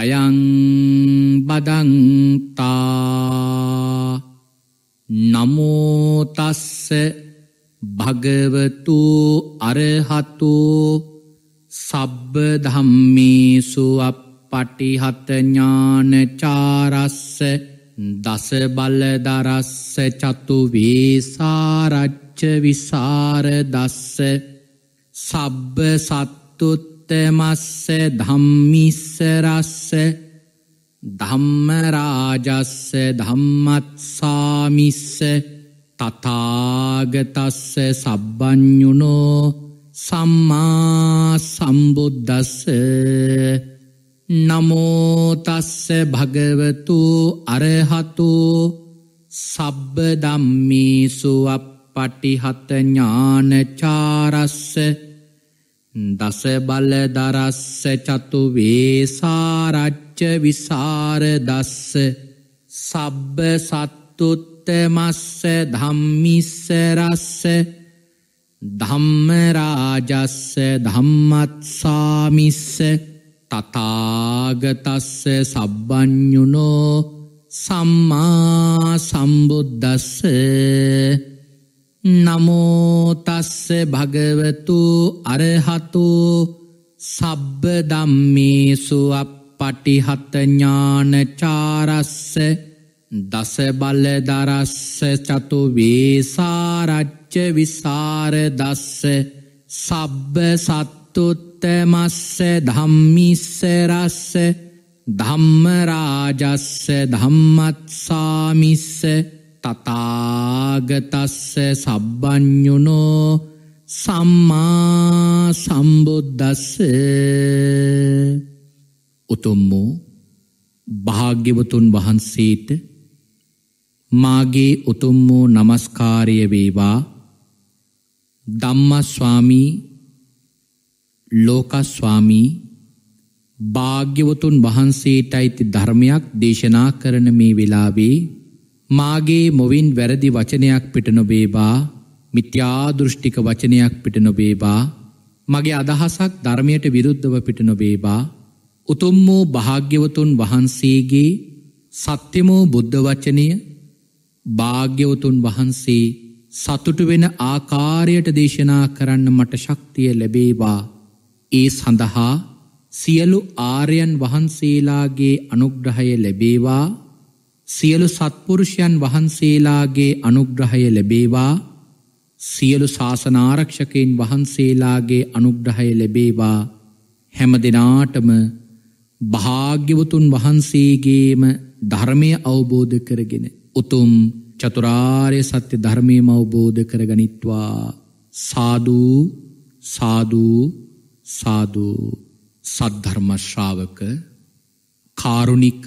අයං බදන්තා නමෝතස්ස භගවතු අරහතු සබ්බ ධම්මේසු අපපටිහතඥානචාරස්ස දස බලදරස්ස චතු වේසාරච්ච විසාර දස්ස සබ්බ සත්තුත් මස්ස ධම්මිස්ස රස්ස ධම්මරාජස්ස ධම්මත්සාමිස්ස තතාගතස්ස සබ්බ්ඥුණෝ සම්මා සම්බුද්ධස්ස නමෝතස්ස භගවතු අරහතු සබ්බ දම්මේසු අප පටිහත ඥානචාරස්ස දස බල දරස්ස චතු වේසාරච්ච විසාර දස්ස සබ්බ සත්තුත්තමස්ස ධම්මිස්ස රස්ස ධම්ම රාජස්ස ධම්මත්සාමිස්ස තථාගතස්ස සබ්බඤුනෝ සම්මා සම්බුද්දස්ස නමෝතස්ස භගවතු අරහතු සබ්බ දම්මේසු අප පටිහතඥානචාරස්ස දස බල දරස්ස චතු වේසාරච්ච විසාර දස්ස සබ්බ සත්තුත්තමස්ස ධම්මිස්සරස්ස ධම්මරාජස්ස ධම්මත්සාමිස්ස තතාගතස්ස සබ්බ්ඥුනෝ සම්මා සම්බුද්ධස්ස උතුම්මෝ භාග්‍යවතුන් වහන්සේට මාගේ උතුම් වූ නමස්කාරය වේවා ධම්මස්වාමී ලෝකස්වාමී භාග්‍යවතුන් වහන්සේටයිති ධර්මයක් දේශනා කරන මේ වෙලාවේ මාගේ මොවින් වැරදි වචනයක් පිට නොබේබා මිත්‍යාදෘෂ්ටික වචනයක් පිට නොබේබා මගේ අදහසක් ධර්මයට විරුද්ධව පිට නොබේබා උතුම් වූ භාග්‍යවතුන් වහන්සේගේ සත්‍යමෝ බුද්ධ වචනය භාග්‍යවතුන් වහන්සේ සතුටු වෙන ආකාරයට දේශනා කරන්න මට ශක්තිය ලැබේවා ඒ සඳහා සියලු ආර්යන් වහන්සේලාගේ අනුග්‍රහය ලැබේවා සියලු සත්පුරුෂයන් වහන්සේලාගේ අනුග්‍රහය ලැබේවා සියලු ශාසනාරක්ෂකයන් වහන්සේලාගේ අනුග්‍රහය ලැබේවා හැම දෙනාටම භාග්‍යවතුන් වහන්සේගේම ධර්මය අවබෝධ කරගෙන උතුම් චතුරාර්ය සත්‍ය ධර්මයම අවබෝධ කරගනිත්වා සාධූ සාධූ සාධූ සද්ධර්මශ්‍රාවක කාරුණික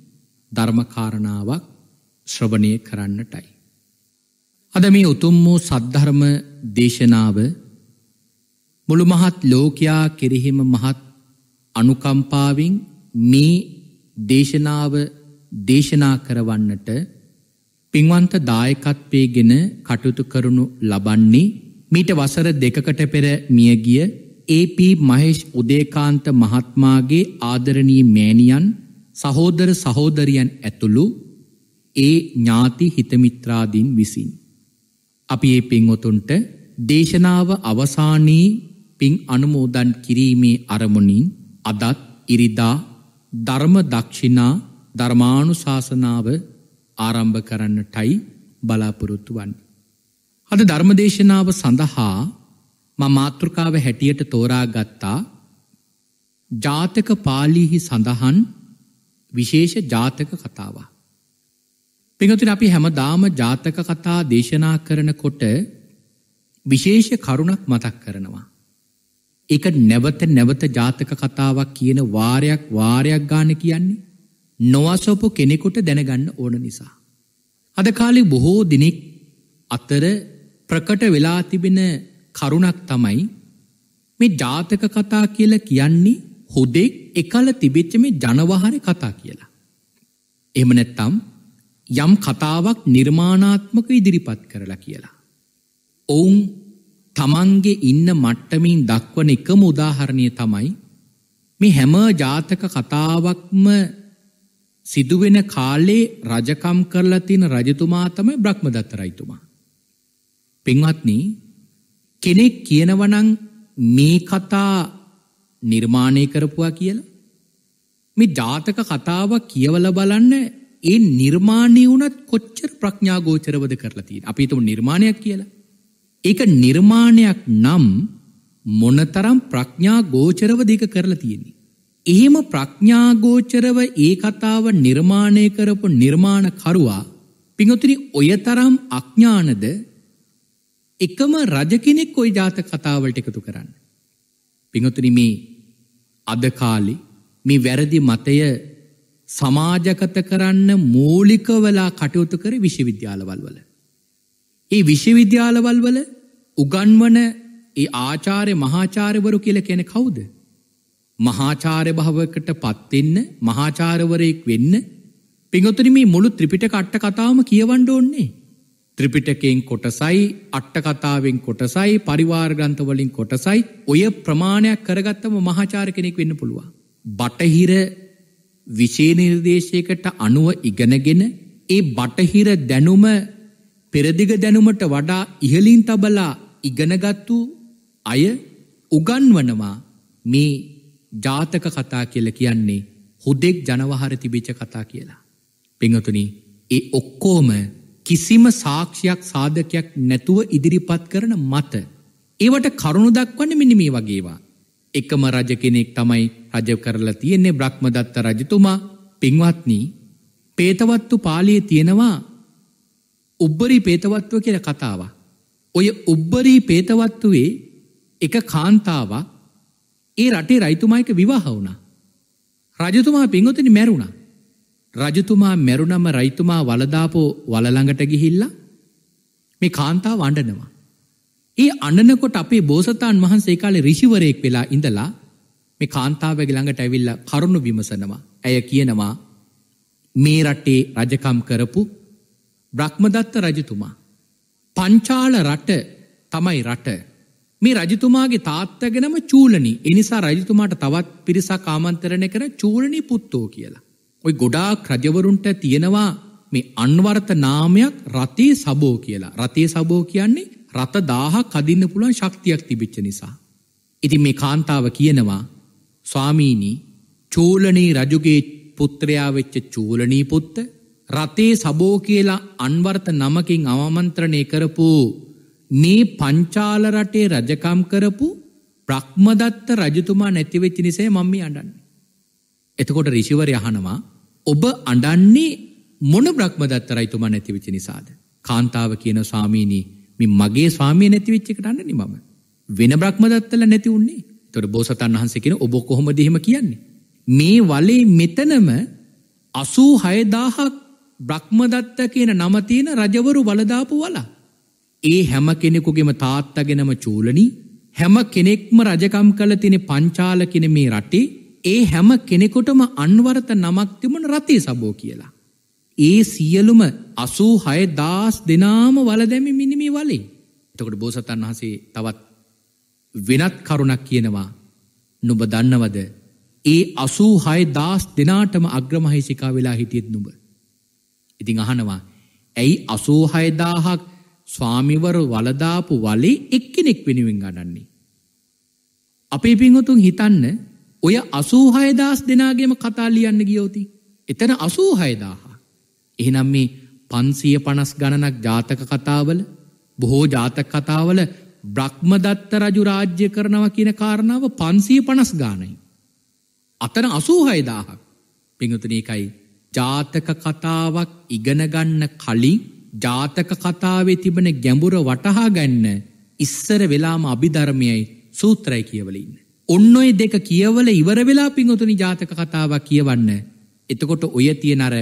ධර්මකාරණාවක් ශ්‍රවණය කරන්නටයි. අද මේ උතුම් වූ සද්ධර්ම දේශනාව මුළු මහත් ලෝකයා කෙරෙහිම මහත් අනුකම්පාවෙන් මේ දේශනාව දේශනා කරවන්නට පින්වන්ත දායකත්වයගෙන කටයුතු කරනු ලබන්නේ මීට වසර දෙකකට පෙර මියගිය AP මහේෂ් උදේකාන්ත මහත්මාගේ ආදරණී මෑණියන් සහෝදර සහෝදරියන් ඇතුළු ඒ ඥාති හිතමිත්‍රාදීන් විසින්. අපි ඒ පින්වතුන්ට දේශනාව අවසානයේ පින් අනුමෝදන් කිරීමේ අරමුණින් අදත් ඉරිදා ධර්ම දක්ෂිනා ධර්මානු ශාසනාව ආරම්භ කරන්නටයි බලාපොරොත්තුවන්. අද ධර්මදේශනාව සඳහා මමාතෘකාව හැටියට තෝරා ගත්තා ජාතක පාලිහි සඳහන් විශේෂ ජාතක කතාවක්. පිහතුන් අපි හැමදාම ජාතක කතා දේශනා කරනකොට විශේෂ කරුණක් මතක් කරනවා. එක නැවත නැවත ජාතක කතාවක් කියන වාරයක් වාරයක් ගාන කියන්නේ නොවසෝපු කෙනෙකුට දැනගන්න ඕන නිසා. අද කාලේ බොහෝ දිනෙක් අතර ප්‍රකට වෙලා තිබෙන කරුණක් තමයි මේ ජාතක කතා කියල කියන්නේ හුදෙක් එකල තිබිච්ච මේ ජනවහර කතා කියලා. එම නැත්තම් යම් කතාවක් නිර්මාණාත්මක ඉදිරිපත් කරලා කියලා. ඔවුන් තමන්ගේ ඉන්න මට්ටමින් දක්වන එකම උදාහරණය තමයි මේ හැම ජාතක කතාවක්ම සිදුවෙන කාලේ රජකම් කරලා තියෙන රජතුමා තමයි බ්‍රහ්මදත්ත රජතුමා. පින්වත්නි කෙනෙක් කියනවනම් මේ කතා නිර්මාණය කරපුවා කියලා. මේ ජාතක කතාවක් කියවල බලන්න ඒ නිර්මාණය වුණත් කොච්චර ප්‍රඥාගෝචරවද කරලා තියෙන. අපි හිතමු නිර්මාණයක් කියලා. ඒක නිර්මාණයක් නම් මොනතරම් ප්‍රඥාගෝචරව දෙක කරලා තියෙන්නේ. එහෙම ප්‍රඥාගෝචරව ඒ කතාව නිර්මාණය කරපු නිර්මාණකරුවා පිඟුතුනි ඔය තරම් අඥානද එකම රජ කෙනෙක් ওই ජාතක කතාවලට එකතු කරන්න. පිඟුතුනි මේ අද කාලේ මේ වැරදි මතය සමාජගත කරන්න මූලිකවලා කටයුතු කර විශ්වවිද්‍යාලවල් වල. ඒ විශ්වවිද්‍යාලවල් වල උගන්වන ඒ ආචාරය මහාචාරවරු කියල කෙන කවුද. මහාචාරය භාවකට පත්වෙන්න මහාචාරවරයෙක් වෙන්න පිගතුනම මුළු ත්‍රිපිට කට්ට කතාවම කියවන්ඩ ඕන්නේ. ත්‍රිපිටකෙන් කොටසයි අට්ටකතාවෙන් කොටසයි පරිවාර්ගන්තවලින් කොටසයි ඔය ප්‍රමාණයක් කරගත්තම මහාචාර කෙනෙක් වෙන්න පුළුවන්. බටහිර විශේනිර්දේශයකට අනුව ඉගෙනගෙන ඒ බටහිර දැනුම පෙරදිග දැනුමට වඩා ඉහලින් තබලා ඉගෙනගත්තු අය උගන්වනවා මේ ජාතක කතා කියල කියන්නේ හුදෙක් ජනවහර තිබිච්ච කතා කියලා. පෙංහතුනි ඒ ඔක්කෝම කිසිම සාක්ෂයක් සාධකයක් නැතුව ඉදිරිපත් කරන මත. ඒවට කරුණු දක්වන්න මිනිමේ වගේවා. එකම රජ කෙනෙක් තමයි රජ කරලා තියෙන්නේ බ්‍රහ්මදත්ත රජතුමා පින්වත්නී පේතවත්තු පාලිය තියෙනවා උබ්බරි පේතවත්ව කියල කතාව. ඔය උබ්බරී පේතවත්තුවේ එක කාන්තාවක් ඒ රටේ රයිතුමායික විවාහ වුණා. රජතුමා පින්ගොතනි මැරුණා. රජතුමා මැරුණම රයිතුමා වලදාපෝ වලළඟට ගිහිල්ලා මේ කාන්තාව අඩනවා. ඒ අඩනකොට අපේ බෝසතාන් වහන්සේ කාලේ රිසිවරයෙක් වෙලා ඉඳලා මේ කාන්තාවගේ ළඟට ඇවිල්ල කරුණු විමසනවා. ඇය කියනවා මේ රටේ රජකම් කරපු බ්‍රහ්මදත්ත රජතුමා. පංචාල රට තමයි රට. මේ රජතුමාගේ තාත්තගෙනම චූලනි එනිසා රජතුමාට තවත් පිරිසා කාමන්තරණය කර චූලනි පුත්තෝ කියලා. ඔයි ගොඩාක් රජවරුන්ට තියෙනවා මේ අන්වර්ථ නාමයක් රතේ සබෝ කියලා. රතේ සබෝ කියන්නේ රත දාහ කදින්න පුළුවන් ශක්තියක් තිබිච්ච නිසා. ඉති මේ කාන්තාව කියනවා ස්වාමීණී චූලනී රජුගේ පුත්‍රයා වෙච්ච චූලනී පුත්ත රතේ සබෝ කියලා අන්වර්ථ නමකින් අවමන්ත්‍රණය කරපු මේ පංචාල රටේ රජකම් කරපු ප්‍රක්්මදත්ත රජතුමා නැතිවෙච්චි නිසේ මම්මි අඩන්න. එතකොට රිසිවර යහනවා ඔබ අඩන්නේ මොන බ්‍රහ්මදත්ත රයිතුමා නැතිවිච්ච නිසාද. කාන්තාව කියන ස්වාමීනී මගේ ස්වාමී නැතිවිච්චිකට අන්නනි මම. වෙන බ්‍රහ්මදත්තල නැති වන්නේ තොට බෝසතන් වහන්සකෙන ඔබ කොහොම දෙහෙම කියන්නේ. මේ වලේ මෙතනම අසූ හයදාහක් බ්‍රහ්මදත්ත කියන නමතියන රජවරු වලදාපු වලා. ඒ හැම කෙනෙකුගේම තාත්තගෙනම චූලනී හැම කෙනෙක්ම රජකම් කළ තිනෙ පංචාල කෙන මේ රටේ ඒ හැම කෙනෙකොටම අන්වර්ත නමක් තිබුණ රතේ සබෝ කියලා. ඒ සියලුම අසූ හය දාස් දෙනාම වලදැමි මිනිමි වලේ. එතකොට බෝසතන් වහසේ තවත් වෙනත් කරුණක් කියනවා නුබ දන්නවද. ඒ අසූ හය දාස් දෙනාටම අග්‍රමහිසිකා වෙලා හිටියත් නුබ. ඉතිං අහනවා ඇයි අසූ හයදාහක් ස්වාමිවර වලදාපු වලේ එක්කෙනෙක් වෙනුවෙන් ගඩන්නේ. අපේ පින්හොතුන් හිතන්න ඔය අසූහයදස් දෙනාගේම කතා ලියන්න ගියෝති. එතන අසූහයදාහ. එහනම් මේ පන්සිය පනස් ගණනක් ජාතක කතාවල බොහෝ ජාතක කතාවල බ්‍රහ්මදත්ත රජු රාජ්‍ය කරනව කියන කාරණාව පන්සිය පනස් ගානයි. අතන අසූහයදාහක් පිංහතනකයි ජාතක කතාවක් ඉගෙනගන්න කලින් ජාතක කතාවේ තිබන ගැඹුර වටහා ගන්න ඉස්සර වෙලාම අභිධර්මයයි සූත්‍රයි කියවලඉන්න. ඔන්න ඔය දෙක කියවල ඉවර වෙලා පිංහතුනි ජාතක කතාවක් කියවන්න. එතකොට ඔය තියෙනර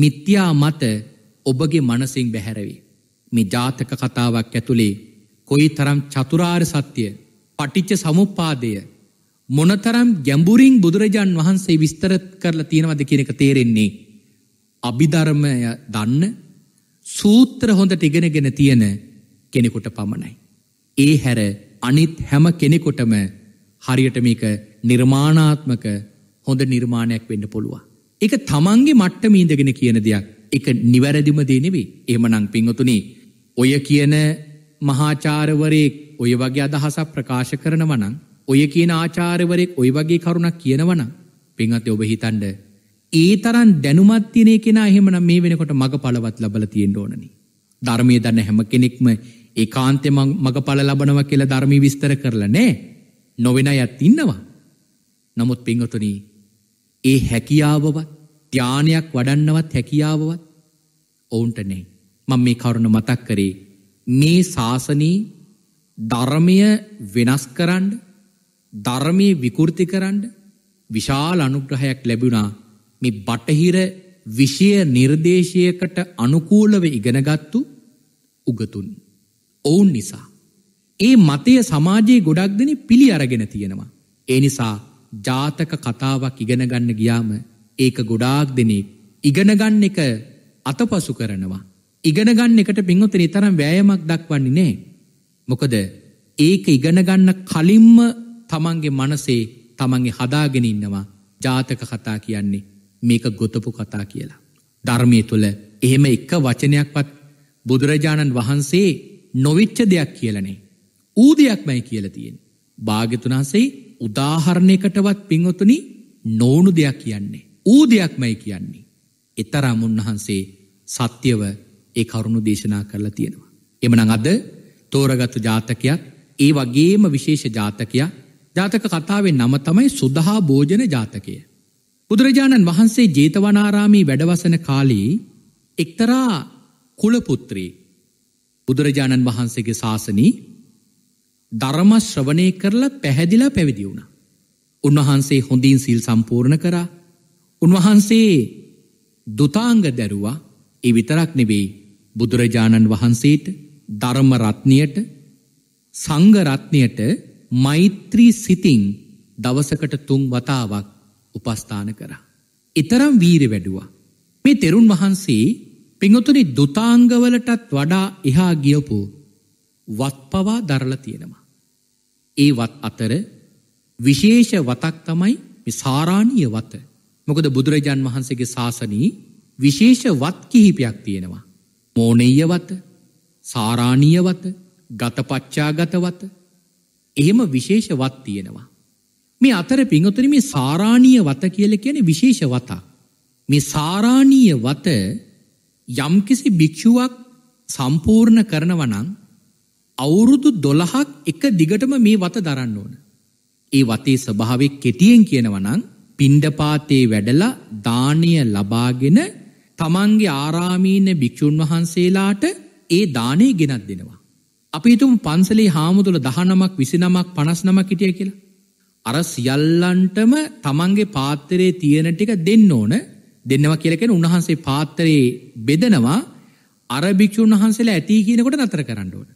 මිත්‍යා මත ඔබගේ මනසිං බැහැරවි. මේ ජාතක කතාවක් ඇතුළේ කොයි තරම් චතුරාර් සත්‍යය පටිච්ච සමුපාදය මොනතරම් ගැඹුරින් බුදුරජාන් වහන්සේ විස්තර කරලා තියෙනවද කියනක තේරෙන්නේ. අභිධර්මය දන්න සූත්‍ර හොඳ ටිගෙනගෙන තියෙන කෙනෙකුට පමණයි. ඒ හැර අනිත් හැම කෙනෙකොටම හරියට මේක නිර්මාණාත්මක හොඳ නිර්මාණයක් වෙන්න පුළුවන්. එක තමන්ගේ මට්ටම ඉඳගෙන කියන දෙයක් එක නිවැරදිම දේනෙවේ එහමනං පිංහතුනේ ඔය කියන මහාචාරවරයෙක් ඔය වගේ අදහසක් ප්‍රකාශ කරනවනං ඔය කියන ආචාරවරෙක් ඔය වගේ කරුණක් කියනවන පිංහත ඔබ හිතන්ඩ ඒ තරන් දැනුමත්තිනය කෙන එහෙමන මේ වෙනකොට මඟ පලවත් ලබල තියෙන් ඕනනි. ධර්මය දන්න හැම කෙනෙක්ම ඒ කාන්තෙ මඟ පල ලබනව කියලා ධර්මී විස්තර කරලා නෑ නොවෙන අයත් ඉන්නවා. නමුත් පිංහතුනී ඒ හැකියාවවත් ධ්‍යානයක් වඩන්නවත් හැකියාවවත් ඔවුන්ට නෑ. මං මේ කරුණ මතක් කරේ මේ ශාසනී ධර්මය වෙනස් කරන්න ධර්මය විකෘති කරන්න විශාල අනුග්‍රහයක් ලැබුණා මේ බටහිර විෂය නිර්දේශයකට අනුකූලව ඉගෙනගත්තු උගතුන්. ඔවුන් නිසා. ඒ මතය සමාජයේ ගොඩක් දෙන පිළි අරගෙන තියෙනවා. ඒ නිසා ජාතක කතාවක් ඉගෙනගන්න ගියාම ඒක ගොඩාක් දෙනෙක් ඉගෙනගන්න එක අතපසු කරනවා. ඉගෙනගන්න එකට පින්වතන තරම් වෑයමක් දක්වන්නේ නෑ. මොකද ඒක ඉගෙනගන්න කලින්ම තමන්ගේ මනසේ තමන්ගේ හදාගෙන ඉන්නවා ජාතක කතා කියන්නේ මේක ගොතපු කතා කියලා. ධර්මය තුළ එහෙම එක වචනයක්වත් බුදුරජාණන් වහන්සේ නොවිච්ච දෙයක් කියලනේ. ඌදයක්මයි කියල තියෙන්. භාගතුනාසේ උදාහරණයකටවත් පින්වතුනි නෝනු දෙයක් කියන්නේ. ඌදයක්මයි කියන්නේ. එතරම් උන්වහන්සේ සත්‍යව ඒ කරුණු දේශනා කරලා තියෙනවා. එමනං අද තෝරගත්තු ජාතකයක් ඒ වගේම විශේෂ ජාතකයක් ජාතක කතාවේ නම තමයි සුදහා භෝජන ජාතකය. බුදුරජාණන් වහන්සේ ජේතවනාරාමී වැඩවසන කාලයේ එක්තරා කුලපුත්‍රී බුදුරජාණන් වහන්සේගේ ශාසනී ධර්ම ශ්‍රවණය කරලා පැහැදිලා පැවිදි වුණා. උන්වහන්සේ හොඳින් සිල් සම්පූර්ණ කරා. උන්වහන්සේ දුතාංග දැරුවා ඒ විතරක් නෙවෙයි බුදුරජාණන් වහන්සේට ධර්ම රත්නියට සංඝ රත්නියට මෛත්‍රී සිතින් දවසකට තුන් වතාවක් උපස්ථාන කරා. ඊතරම් වීර වැඩුවා. මේ තෙරුන් වහන්සේ පිංගුතුනි දුතාංගවලටත් වඩා එහා ගියපු වත්පවා දරලා තියෙනවා. ඒ වත් අතර විශේෂ වතක් තමයි සාරාණීය වත. මොකද බුදුරජාන් වහන්සේගේ ශාසනී විශේෂ වත් කිහිපයක් තියෙනවා. මෝනෙය වත, සාරාණීය වත, ගතපච්චාගත වත. එහෙම විශේෂ වත් තියෙනවා. මේ අතර පිංගුතුනි මේ සාරාණීය වත කියලා කියන්නේ විශේෂ වතක්. මේ සාරාණීය වත යම්කිසි භික්ෂුවක් සම්පූර්ණ කරනවා නම් අවුරුදු දොළහක් එක දිගටම මේ වත දරන්න ඕන. ඒ වතේ ස්වභාවය කෙටියෙන් කියනවනං පිණ්ඩපාතේ වැඩලා දානය ලබාගෙන තමන්ගේ ආරාමීන භික්‍ෂූන් වහන්සේලාට ඒ දානය ගෙනත් දෙනවා. අපි තුම් පන්සලේ හාමුදුල දහනමක් විසිනමක් පනස්නමක් හිටිය කියලා. අර සියල්ලන්ටම තමන්ගේ පාත්තරේ තියෙන ටික දෙන්න ඕන දෙන්නව කියලකෙන උන්වහන්සේ පාත්තරයේ බෙදනවා අරභික්‍ෂූන් වහන්සේලා ඇති කියනකොට නතර කරන්න ඕන.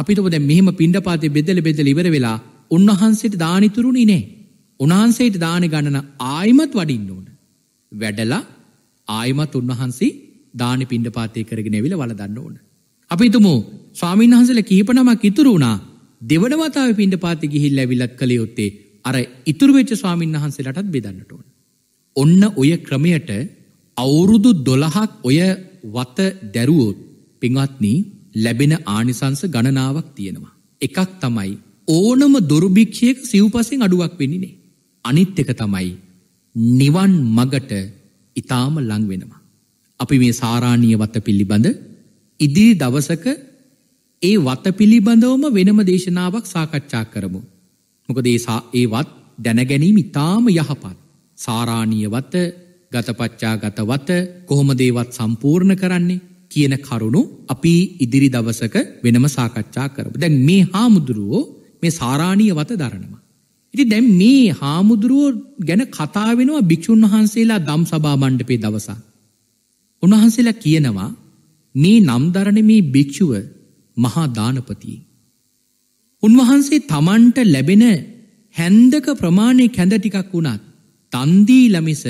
අපිටොද මෙහම පිණ්ඩපාතය බෙදල බෙදල ඉවර වෙලා උන්වහන්සේට දානිතුරුණි නෑ. උන්හන්සේට දාන ගණන ආයිමත් වඩින්න ඕන. වැඩලා ආයමත් උන්වහන්සේ දාන පිණ්ඩපාතය කරගෙන විල වලදන්න ඕන. අපිතුමු ස්වාමීන් වහන්සල කීපනමක් ඉතුරු වුණා දෙවනවතාව පින්ඩ පාති ගිහිල් ඇවිලක් කළ යුත්තේ අර ඉතුරුවෙච්ච ස්වාමීන් වහන්සේලටත් බෙදන්නට ඕන. ඔන්න ඔය ක්‍රමයට අවුරුදු දොළහක් ඔය වත දැරුවොත් පින්වත්නී ලැබෙන ආනිසංස ගණනාවක් තියෙනවා. එකක් තමයි ඕනම දුරුභික්ෂයක සිව්පසින් අඩුවක් වෙනිනේ. අනිත් එක තමයි නිවන් මගට ඉතාම ලං වෙනවා. අපි මේ සාරාණීය වත පිළිබඳ ඉදිරි දවසක ඒ වත පිළිබඳවම වෙනම දේශනාවක් සාකච්ඡා කරමු. මොකද ඒවත් දැනගැනීම ඉතාම යහපත්. සාරාණීය වත ගතපච්චා ගතවත කොහොමදේවත් සම්පූර්ණ කරන්නේ කියන කරුණු අපි ඉදිරි දවසක වෙනම සාකච්ඡා කරපු. දැන් මේ හාමුදුරුවෝ මේ සාරාණීය වත දරනවා. ඉතින් දැන් මේ හාමුදුරුවෝ ගැන කතා වෙනවා භික්ෂුන් වහන්සේලා ධම් සභා මණ්ඩපේ දවසක්. උන්වහන්සේලා කියනවා මේ නම් දරණ මේ භික්ෂුව මහා දානපති. උන්වහන්සේ Tamanට ලැබෙන හැන්දක ප්‍රමාණය කැඳ ටිකක් වුණත් තන්දී ලමිස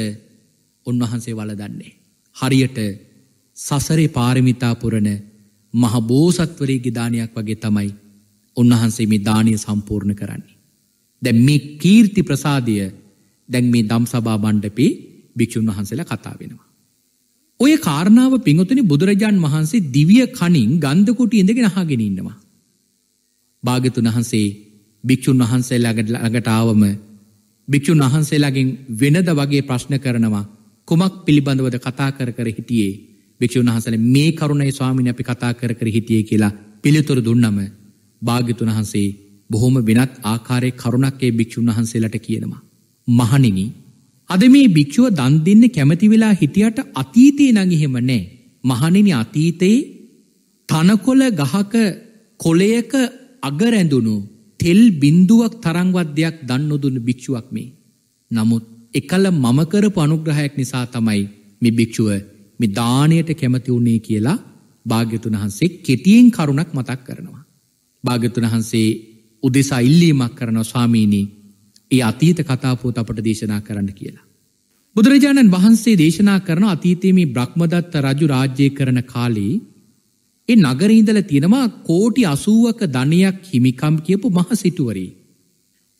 උන්වහන්සේ වලදන්නේ. හරියට සසරේ පාරමිතා පුරණ මහ බෝසත්වරේ ගිධානයක් වගේ තමයි උන්වහන්සේ මේ දානය සම්පූර්ණ කරන්නේ. දැන් මේ කීර්ති ප්‍රසාදය දැන් මේ දම් සභා බණ්ඩපේ භික්‍ෂූන් වහන්සේලා කතා වෙනවා. ඔය කාරණාව පිංගොතනි බුදුරජාන් වහන්සේ දිවිය කණින් ගන්ධකුටි ඉඳගෙන අහගෙන ඉන්නවා. භාග්‍යතුන් වහන්සේ භික්‍ෂූන් වහන්සේලාගට ළඟට ආවම භික්‍ෂූන් වහන්සේලාගෙන් වෙනද වගේ ප්‍රශ්න කරනවා කුමක් පිළිබඳවද කතා කර කර හිටියේ භික්ෂූන් වහන්සල මේ කරුණයි ස්වාමින අපි කතා කර කර හිටිය කියලා පිළිතුර දුන්නම භාගිතුන් වහන්සේ බොහොම වෙනත් ආකාරය කරුණක්කේ භික්‍ෂූන් වහන්සේලට කියනවා. මහනිනි අද මේ භික්‍ෂුව දන් දෙන්න කැමති වෙලා හිටියට අතීතය නඟහෙම නෑ. මහනිනි අතීතයේ තනකොල ගහක කොලයක අගරැඳුණු තෙල් බින්දුවක් තරංවද්‍යයක් දන්නොදුන්න භික්‍ෂුවක් මේ. නමුත් එකල මමකරපු අනුග්‍රහයක් නිසා තමයි මේ භික්‍ෂුව මේ දානයට කැමති වුණේ කියලා භාග්‍යතුන් වහන්සේ කෙටියෙන් කරුණක් මතක් කරනවා. භාග්‍යතුන් වහන්සේ උදෙසා ඉල්ලීමක් කරන ස්වාමීණී ඒ අතීත කතාපෝත අපට දේශනා කරන්න කියලා. බුදුරජාණන් වහන්සේ දේශනා කරන අතීතයේම බ්‍රහ්මදත්ත රජු රාජ්‍යය කරන කාලේ ඒ නගරීදල තියෙනවා කෝටි අසූුවක ධනයක් හිමිකම් කියපු මහ සිටුවරේ.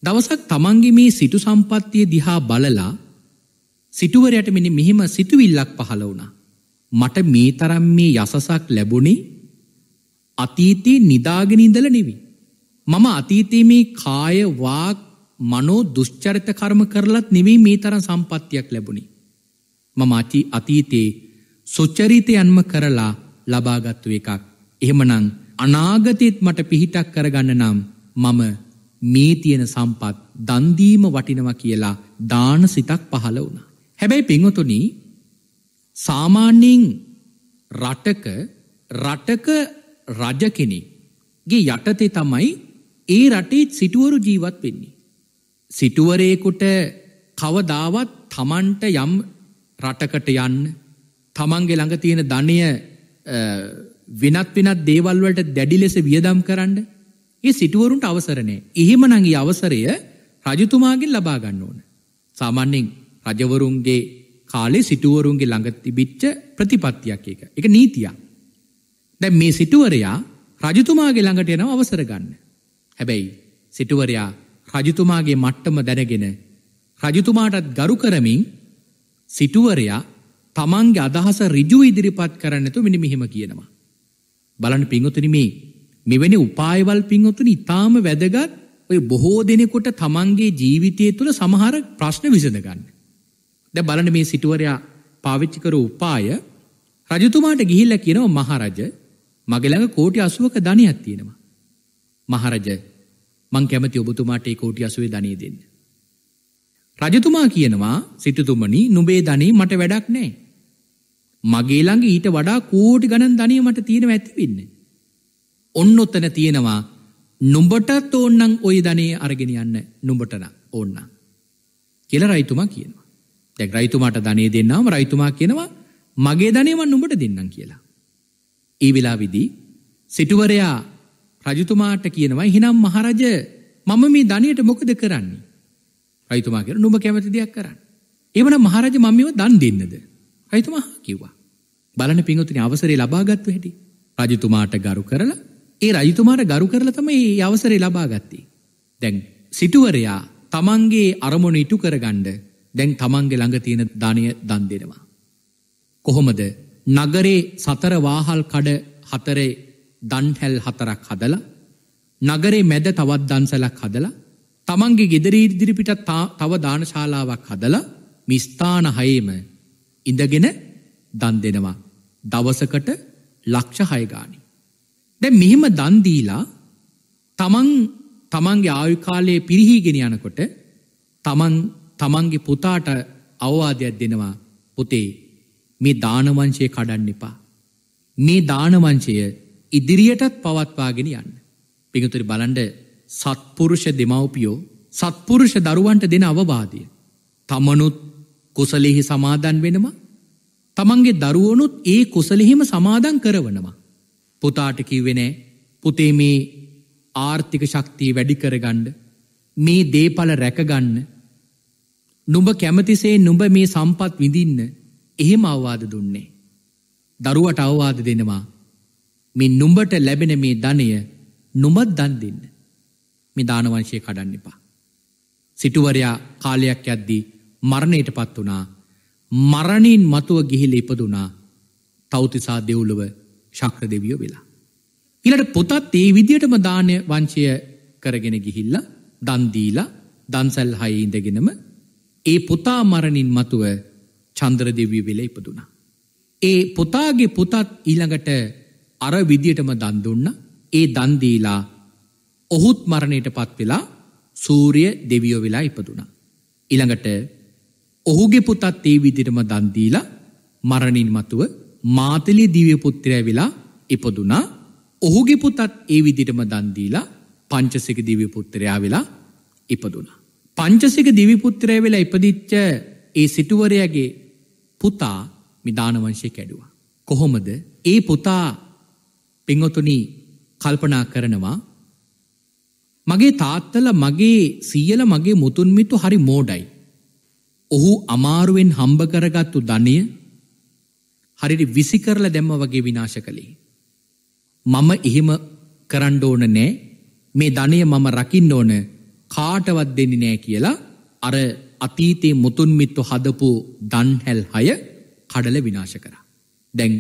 දවසක් තමන්ගේ මේ සිටු සම්පත්තිය දිහා බලලා සිටුවරයට මෙනි මෙහෙම සිතුවිල්ලක් පහළ වුණා. මට මේ තරම් මේ යසසක් ලැබුණේ අතීතයේ නිදාගෙන ඉඳලා නෙවෙයි. මම අතීතයේ මේ කාය වාක් මනෝ දුෂ්චරිත කර්ම කරලත් නෙවෙයි මේ තරම් සම්පත්තියක් ලැබුණේ. මම අතීතයේ සුචරිතයන්ම කරලා ලබාගත්තු එකක්. එහෙමනම් අනාගතයේත් මට පිහිටක් කරගන්න නම් මම මේ තියෙන සම්පත් දන් දීම වටිනවා කියලා දාන සිතක් පහළ වුණා. හැබැයි පින්වතුනි සාමාන්‍යයෙන් රටක රටක රජ කෙනෙක්ගේ යටතේ තමයි ඒ රටේ සිටුවරු ජීවත් වෙන්නේ. සිටුවරයෙකුට කවදාවත් තමන්ට යම් රටකට යන්න තමන්ගේ ළඟ තියෙන ධනය වෙනත් වෙනත් දේවල් වලට දැඩි ලෙස වියදම් කරන්න ඒ සිටුවරුන්ට අවසර නැහැ. එහෙමනම් ඒ අවසරය රජතුමාගෙන් ලබා ගන්න ඕන. සාමාන්‍යයෙන් රජවරුන්ගේ කාලේ සිටුවරුන්ගේ ළඟ තිබිච්ච ප්‍රතිපත්තියක් එක එක නීතියක්. දැ මේ සිටුවරයා රජතුමාගේ ළඟට එනව අවසර ගන්න. හැබැයි සිටුවරයා රජතුමාගේ මට්ටම දැනගෙන රජතුමාටත් ගරු කරමින් සිටුවරයා තමන්ගේ අදහස රිජු ඉදිරිපත් කරන්නතු මිනි මෙහෙම කියනවා. බලන පිංගොතුනමේ මෙවැනි උපායවල් පිංහොතුන ඉතාම වැදගත් ඔය බොහෝ දෙනෙකොට තමන්ගේ ජීවිතය තුළ සමහර ප්‍රශ්න විසඳගන්න. ද බලන මේ සිටුවරයා පාවිච්චිකර උපාය රජතුමාට ගිහිල්ල කියනව මහරජ මගළඟ කෝටි අසුවක ධනයක් තියෙනවා. මහරජ මං කැමති ඔබතුමාට ඒ කෝටි අසුවේ ධනී දෙන්න. රජතුමා කියනවා සිටතුමනි නුබේ ධනී මට වැඩක් නෑ. මගේළඟ ඊට වඩා කෝටි ගණන් ධනය මට තියෙන ඇති වෙන්න. ඔන්න ඔත්තන තියෙනවා නුඹටත් ඕන්නං ඔය ධනය අරගෙන යන්න නුඹටන ඕන්න. කෙල රයිතුමා කියනවා. දැ රයිතුමාට ධනය දෙන්නාම රයිතුමා කියනවා මගේ ධනයවන් උඹට දෙන්නම් කියලා. ඒ වෙලා විදී සිටුවරයා රජතුමාට කියනවා හිනම් මහරජ මම මේ ධනයට මොකද කරන්නේ. රයිතුමා කියෙන නුම කැමති දෙයක් කරන්න. එවන මහරජ මමව දන් දෙන්නද. රයිතුමා කිව්වා. බලන පිංගතුන අවසරේ ලබාගත්ව හැටි. රජතුමාට ගරු කරලා ඒ රජතුමාට ගරු කරල තම ඒ අවසරේ ලබාගත්තේ. දැන් සිටුවරයා තමන්ගේ අරමුණ ඉටු කරගණ්ඩ දැන් තමන්ගේ ළඟ තියෙන ධනය දන් දෙෙනවා. කොහොමද නගරේ සතර වාහල් කඩ හතරේ දන්හැල් හතරක් හදලා නගරේ මැද තවත් දන්සලක් හදලා තමන්ගේ ගෙදරීදිරිපිට තව දානශාලාවක් හදලා මිස්ථාන හයේම ඉඳගෙන දන් දෙෙනවා. දවසකට ලක්ෂ හයගානි. දැ මෙහෙම දන්දීලා තමන් තමන්ගේ ආයුකාලයේ පිරිහිගෙන යනකොට තමන් තමන්ගේ පුතාට අවවාදයක් දෙනවා පුතේ මේ දානවංශය කඩන්න එපා. මේ දානවංශය ඉදිරියටත් පවත්වාගෙන යන්න. පිඟතුරි බලන්ඩ සත්පුරුෂ දෙමව්පියෝ සත්පුරුෂ දරුවන්ට දෙන අවවාදය. තමනුත් කුසලෙහි සමාදන් වෙනවා තමන්ගේ දරුවනුත් ඒ කුසලෙහිම සමාදන් කරවනවා. පුතාට කිවෙනෑ පුතේ මේ ආර්ථික ශක්තිය වැඩි කරගණ්ඩ මේ දේපල රැකගන්න නුඹ කැමතිසේ නුඹ මේ සම්පත් විඳින්න එහෙම අවවාද දුන්නේ. දරුවට අවවාද දෙනවා මේ නුඹට ලැබෙන මේ ධනය නුමත් දන් දෙන්න. මේ දානවංශය කඩන්න එපා. සිටුවරයා කාලයක් යද්දී මරණයට පත් වනා මරණින් මතුව ගිහිල ඉපදුනා තෞතිසා දෙව්ලොව ශක්‍ර දෙවියෝ වෙලා. ඉලට පොතත් ඒ විදියටම දානය වංචය කරගෙන ගිහිල්ල දන්දීලා දන්සැල් හයි ඉඳගෙනම ඒ පුතා මරණින් මතුව චන්ද්‍රදෙවී වෙල ඉපදුණ. ඒ පුතාගේ පුතත් ඊළඟට අර විදියටම දන්දුන්න ඒ දන්දීලා ඔහුත් මරණයට පත් වෙලා සූරිය දෙවියෝ වෙලා ඉපදුණ. ඉළඟට ඔහුගේ පුතත් ඒ විදිරම දන්දීලා මරණින් මතුව මාතලි දිවපුත්‍රය වෙලා ඉපදුනා ඔහුගේ පුතත් ඒ විදිටම දන්දීලා පංචසක දිවපුත්‍රයා වෙලා ඉපදුනා. පංචසික දිවිපුත්‍රය වෙලා ඉපදිච්ච ඒ සිටුවරයගේ පුතා මිධානවංශය කැඩුවා. කොහොමද ඒ පුතා පිංහොතුනි කල්පනා කරනවා මගේ තාත්තල මගේ සියල මගේ මුතුන්මිතු හරි මෝඩයි. ඔහු අමාරුවෙන් හම්බ කරගත්තු ධනය හරිරි විසි කරල දැම්ම වගේ විනාශ කළේ. මම එහෙම කරණ්ඩෝන නෑ මේ ධනය මම රකින්න ඕන කාටවත් දෙන්නේ නෑ කියලා අර අතීතයේ මුතුන්මිත්තු හදපු දන්හැල් හය කඩල විනාශ කරා. දැන්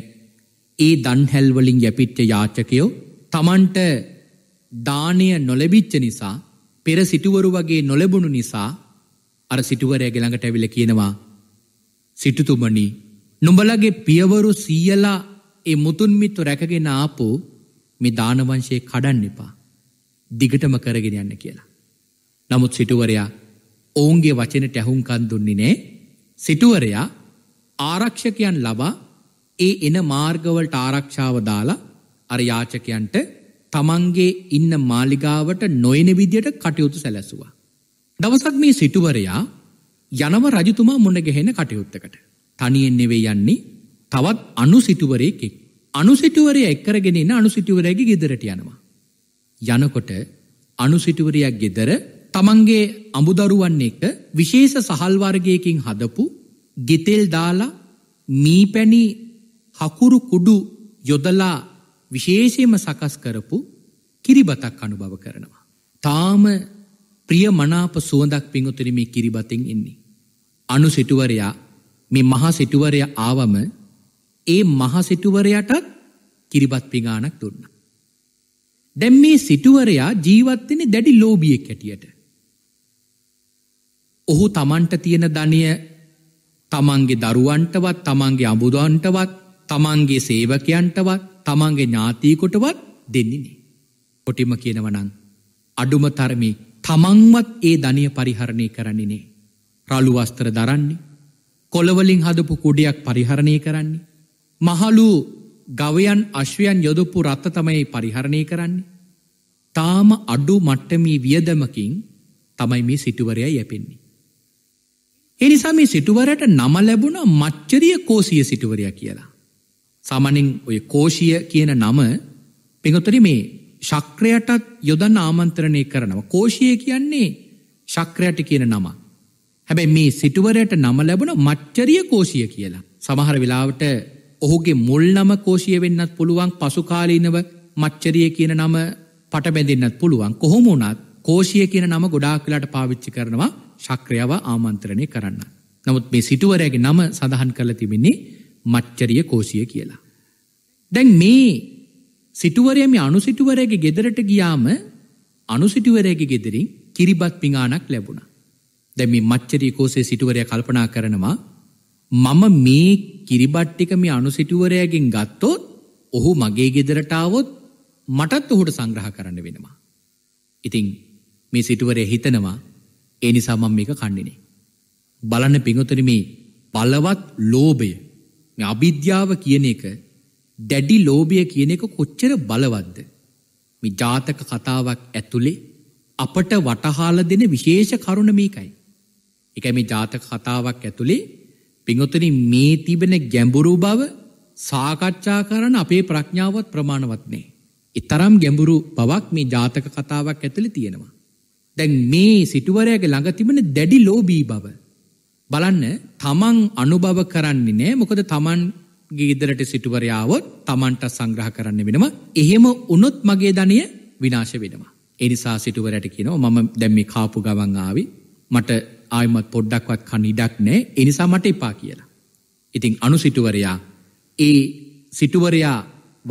ඒ දන්හැල්වලින් යැපිච්ච යාචකයෝ තමන්ට දානය නොලැබිච්ච නිසා පෙර සිටුවරු වගේ නොලැබුණු නිසා අර සිටුවරය ගෙළඟට ඇවිල කියනවා සිටුතුමනි නුඹලගේ පියවරු සීයලා ඒ මුතුන්මිත්තු රැකගෙන ආපු මේ දානවංශයේ කඩන්න එපා. දිගටම කරගෙන යන්න කියලා. නමුත් සිටුවරයා ඔවුන්ගේ වචනට ඇහුම්කන් දුන්නේ නෑ සිටුවරයා ආරක්ෂකයන් ලබා ඒ එන මාර්ගවලට ආරක්ෂාව දාලා අර යාචකයන්ට තමන්ගේ ඉන්න මාලිගාවට නොයන විදියට කටයුතු සැලැසුවා. දවසක් මේ සිටුවරයා යනව රජතුමා මුණගැහෙන කටයුත්තකට. තනියෙන් නෙවෙයි යන්නේ තවත් අනු සිටුවරයෙක්. අනු සිටුවරය එක්කරගෙන එන අනු සිටුවරයගේ ගෙදරට යනවා. යනකොට අනු සිටුවරයක් ගෙදර තමන්ගේ අමුදරුවන් එක විශේෂ සහල්වර්ගයකින් හදපු ගෙතෙල් දාලා මීපැණි හකුරු කුඩු යොදලා විශේෂයම සකස් කරපු කිරිබතක් අනුභව කරනවා. තාම ප්‍රිය මනාප සුවඳක් පිංගුතුනි මේ කිරිබතෙන් එන්නේ. අනු සිටුවරයා මේ මහා සිටුවරය ආවම ඒ මහා සිටුවරයටත් කිරිබත් පිගානක් දුන්න. දැම් මේ සිටුවරයා ජීවත්වෙන දැඩි ලෝබියෙක් හැටියට. ඔහු තමන්ට තියෙන ධනය තමන්ගේ දරුවන්ටවත් තමන්ගේ අබුදුවන්ටවත් තමන්ගේ සේවකයන්ටවත් තමන්ගේ ඥාතීකොටවත් දෙන්නේනේ. කොටිම කියනවනං අඩුම තරමේ තමන්වත් ඒ ධනය පරිහරණය කරන්නේනේ. රළුවස්තර දරන්නේ. කොළවලින් හදපු කුඩයක් පරිහරණය කරන්නේ. මහලු ගවයන් අශ්වයන් යොදපු රත්ත තමයි පරිහරණය කරන්නේ. තාම අඩු මට්ටමී වියදමකින් තමයි මේ සිටුවරය යැපෙන්නේ. එනිසා මේ සිටුවරට නම ලැබුණ මච්චරිය කෝසිය සිටුවරයා කියලා. සමනින් ඔය කෝෂිය කියන නම පෙඟොතරි මේ ශක්‍රයටත් යොදන්න ආමන්ත්‍රණය කරනව. කෝෂය කියන්නේ ශක්‍රයට කියන නම. හැබැයි මේ සිටුවරයට නම ලැබුණ මච්චරිය කෝෂය කියලා. සමහර වෙලාවට ඔහුගේ මුල් නම කෝෂය වෙන්නත් පුළුවන් පසුකාලීනව මච්චරිය කියන නම පටබැඳන්නත් පුළුවන් කොහොමුණත් කෝෂය කියන නම ගොඩාක් වෙලාට පාවිච්චි කරනවා ශක්‍රයාව ආමන්ත්‍රණය කරන්න. නමුත් මේ සිටුවරයගේ නම සඳහන් කරල තිබෙන්නේ මච්චරිය කෝසිය කියලා. දැන් මේ සිටුවරයම අනුසිටුවරයගේ ගෙදරට ගියාම අනුසිටුවරයගේ ගෙදරින් කිරිබත් පිඟානක් ලැබුණ. දැ මේ මච්චරී කෝසේ සිටුවරය කල්පනා කරනවා මම මේ කිරිබට්ටික මේ අනුසිටුවරයගෙන් ගත්තොත් ඔහු මගේ ගෙදරටාවොත් මටත් ඔහුට සංග්‍රහ කරන්න වෙනවා. ඉතිං මේ සිටුවරය හිතනවා ඒ නිසා මම මේක කණ්ඩිනේ. බලන්න පිංහොතන මේ පලවත් ලෝභය මේ අභිද්‍යාව කියන එක දැඩි ලෝභය කියන එක කොච්චර බලවද්ද. මේ ජාතක කතාවක් ඇතුළේ අපට වටහාල දෙන විශේෂ කරුණ මේකයි. එක මේ ජාතක කතාවක් ඇතුළේ පිංහොතන මේ තිබෙන ගැඹුරු බව සාකච්ඡා කරන අපේ ප්‍රඥාවත් ප්‍රමාණවත්නේ. එතරම් ගැඹුරු බවක් මේ ජාතක කතාවක් ඇතුළි තියෙනවා. දැන් මේ සිටුවරයාගේ ළඟ තිබෙන දැඩි ලෝබී බව. බලන්න තමන් අනුභව කරන්නේ නෑ මොකද තමන් ගීදරට සිටුවරයාාවොත් තමන්ට සංග්‍රහ කරන්න වෙනම එහෙම උනොත් මගේ ධනය විනාශ වෙනවා. එනිසා සිටුවරට කියනවා මම දැම්මි කාපු ගවංආාව මට ආයමත් පොඩ්ඩක්වත් කනිඩක් නෑ එනිසා මට එපා කියලා. ඉතිං අනු සිටුවරයා ඒ සිටුවරයා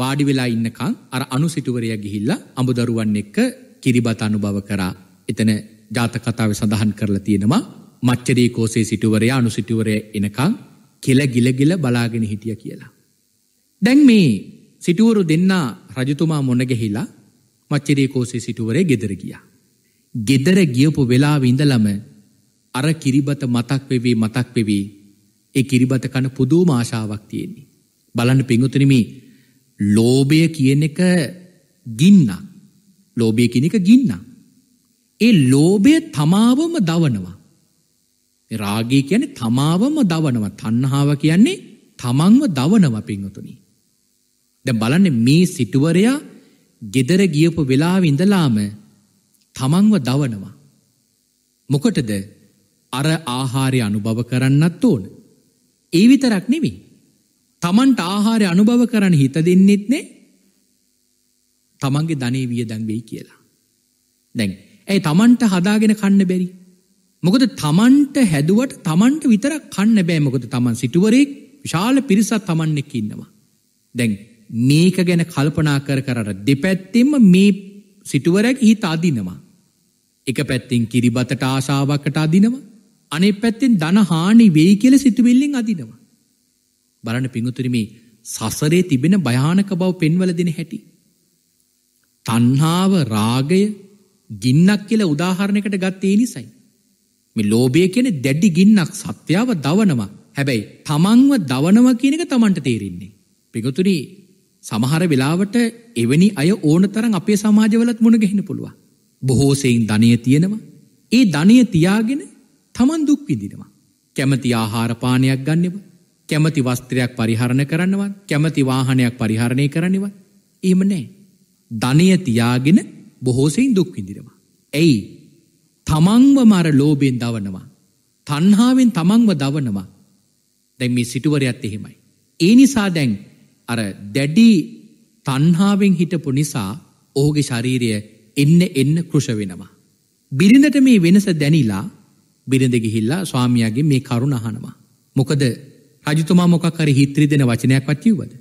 වාඩි වෙලා ඉන්නකං අර අනු සිටුවරයා ගිහිල්ල අඹදරුවන් එක්ක කිරිබත අනුභව කරා එතන ජාතකතාව සඳහන් කරලා තියෙනවා මච්චරී කෝසේ සිටුවරයා අනු සිටුවරය එනකං කෙල ගිලගිල බලාගෙන හිටිය කියලා. දැන් මේ සිටුවරු දෙන්නා රජතුමා මොනගෙහිලා මච්චරී කෝසේ සිටුවරේ ගෙදර ගියා. ගෙදර ගියපු වෙලා විඳලම අර කිරිබත මතක් වෙවී මතක් වෙවී ඒ කිරිබත කන පුදූ මාශාවක් තියෙන්නේ. බලන්න පිංගුතනමි ලෝබය කියන එක ගින්න ලෝබය කෙනෙක ගින්නා. ඒ ලෝභය තමාවම දවනවා. රාගය කියන්නේ තමාවම දවනවා. තණ්හාව කියන්නේ තමන්ව දවනවා පින්වතුනි. දැන් බලන්න මේ සිටුවරයා ගෙදර ගියපු වෙලාවේ ඉඳලාම තමන්ව දවනවා. මොකටද? අර ආහාරය අනුභව කරන්නත් ඕන. ඒ විතරක් නෙමෙයි. තමන්ට ආහාරය අනුභව කරන්න හිත දෙන්නෙත් නේ. තමන්ගේ ධනෙ වියදම් වෙයි කියලා. දැන් ඇයි තමන්ට හදාගෙන කන්න බැරි. මොකද තමන්ට හැදුවට තමන්ට විතර කන්න බෑමකොද තමන් සිටුවරෙක් විශාල පිරිසත් තමන්නෙක් ඉන්නවා. දැන් මේක ගැන කල්පනා කර කරට දෙපැත්තෙම මේ සිටුවරැක් හිත අදිනවා. එක පැත්තිෙන් කිරිබතට ආශාවකට අදිනවා අනේ පැත්තෙන් දන හානි වෙයි කියල සිතුවෙල්ලින් අදිනවා. බලන පිඟුතුරමේ සසරේ තිබෙන භයානක බව පෙන්වල දෙන හැටි. තන්හාාව රාගය ගින්නක් කියල උදාහරණයකට ගත්තේ නිසයි. මේ ලෝබය කියන දැඩි ගින්නක් සත්‍යාව දවනවා හැබැයි තමන්ව දවනව කියනක තමන්ට තේරෙන්නේ. පිගතුරී සමහර වෙලාවට එවැනි අය ඕන තරන් අපේ සමාජවලත් මුණගැහෙන පුළුව. බොහෝසයින් ධනය තියෙනවා. ඒ ධනය තියාගෙන තමන් දුක් විදිනවා. කැමති ආහාරපානයක් ගන්නවා. කැමති වස්ත්‍රයක් පරිහරණ කරන්නවත් කැමති වාහනයක් පරිහරණය කරන්නවත්. ඒම නෑ. ධනය තියාගෙන බොහෝසයින් දුක් විඳිනවා. ඇයි තමන්ව මර ලෝබෙන් දවනවා. තන්හාාවෙන් තමන්ව දවනවා. දැන් මේ සිටුවරයත් එහෙමයි. ඒ නිසා දැන් අර දැඩි තන්හාාවෙන් හිටපු නිසා ඕහුගේ ශරීරය එන්න එන්න කෘෂ වෙනවා. බිරිඳට මේ වෙනස දැනිලා බිරිඳගිහිල්ලා ස්වාමියගේ මේ කරුණ අහනවා. මොකද රජතුමා මොකක්කර හිත්‍රී දෙෙන වචනයක් වච්චිවද.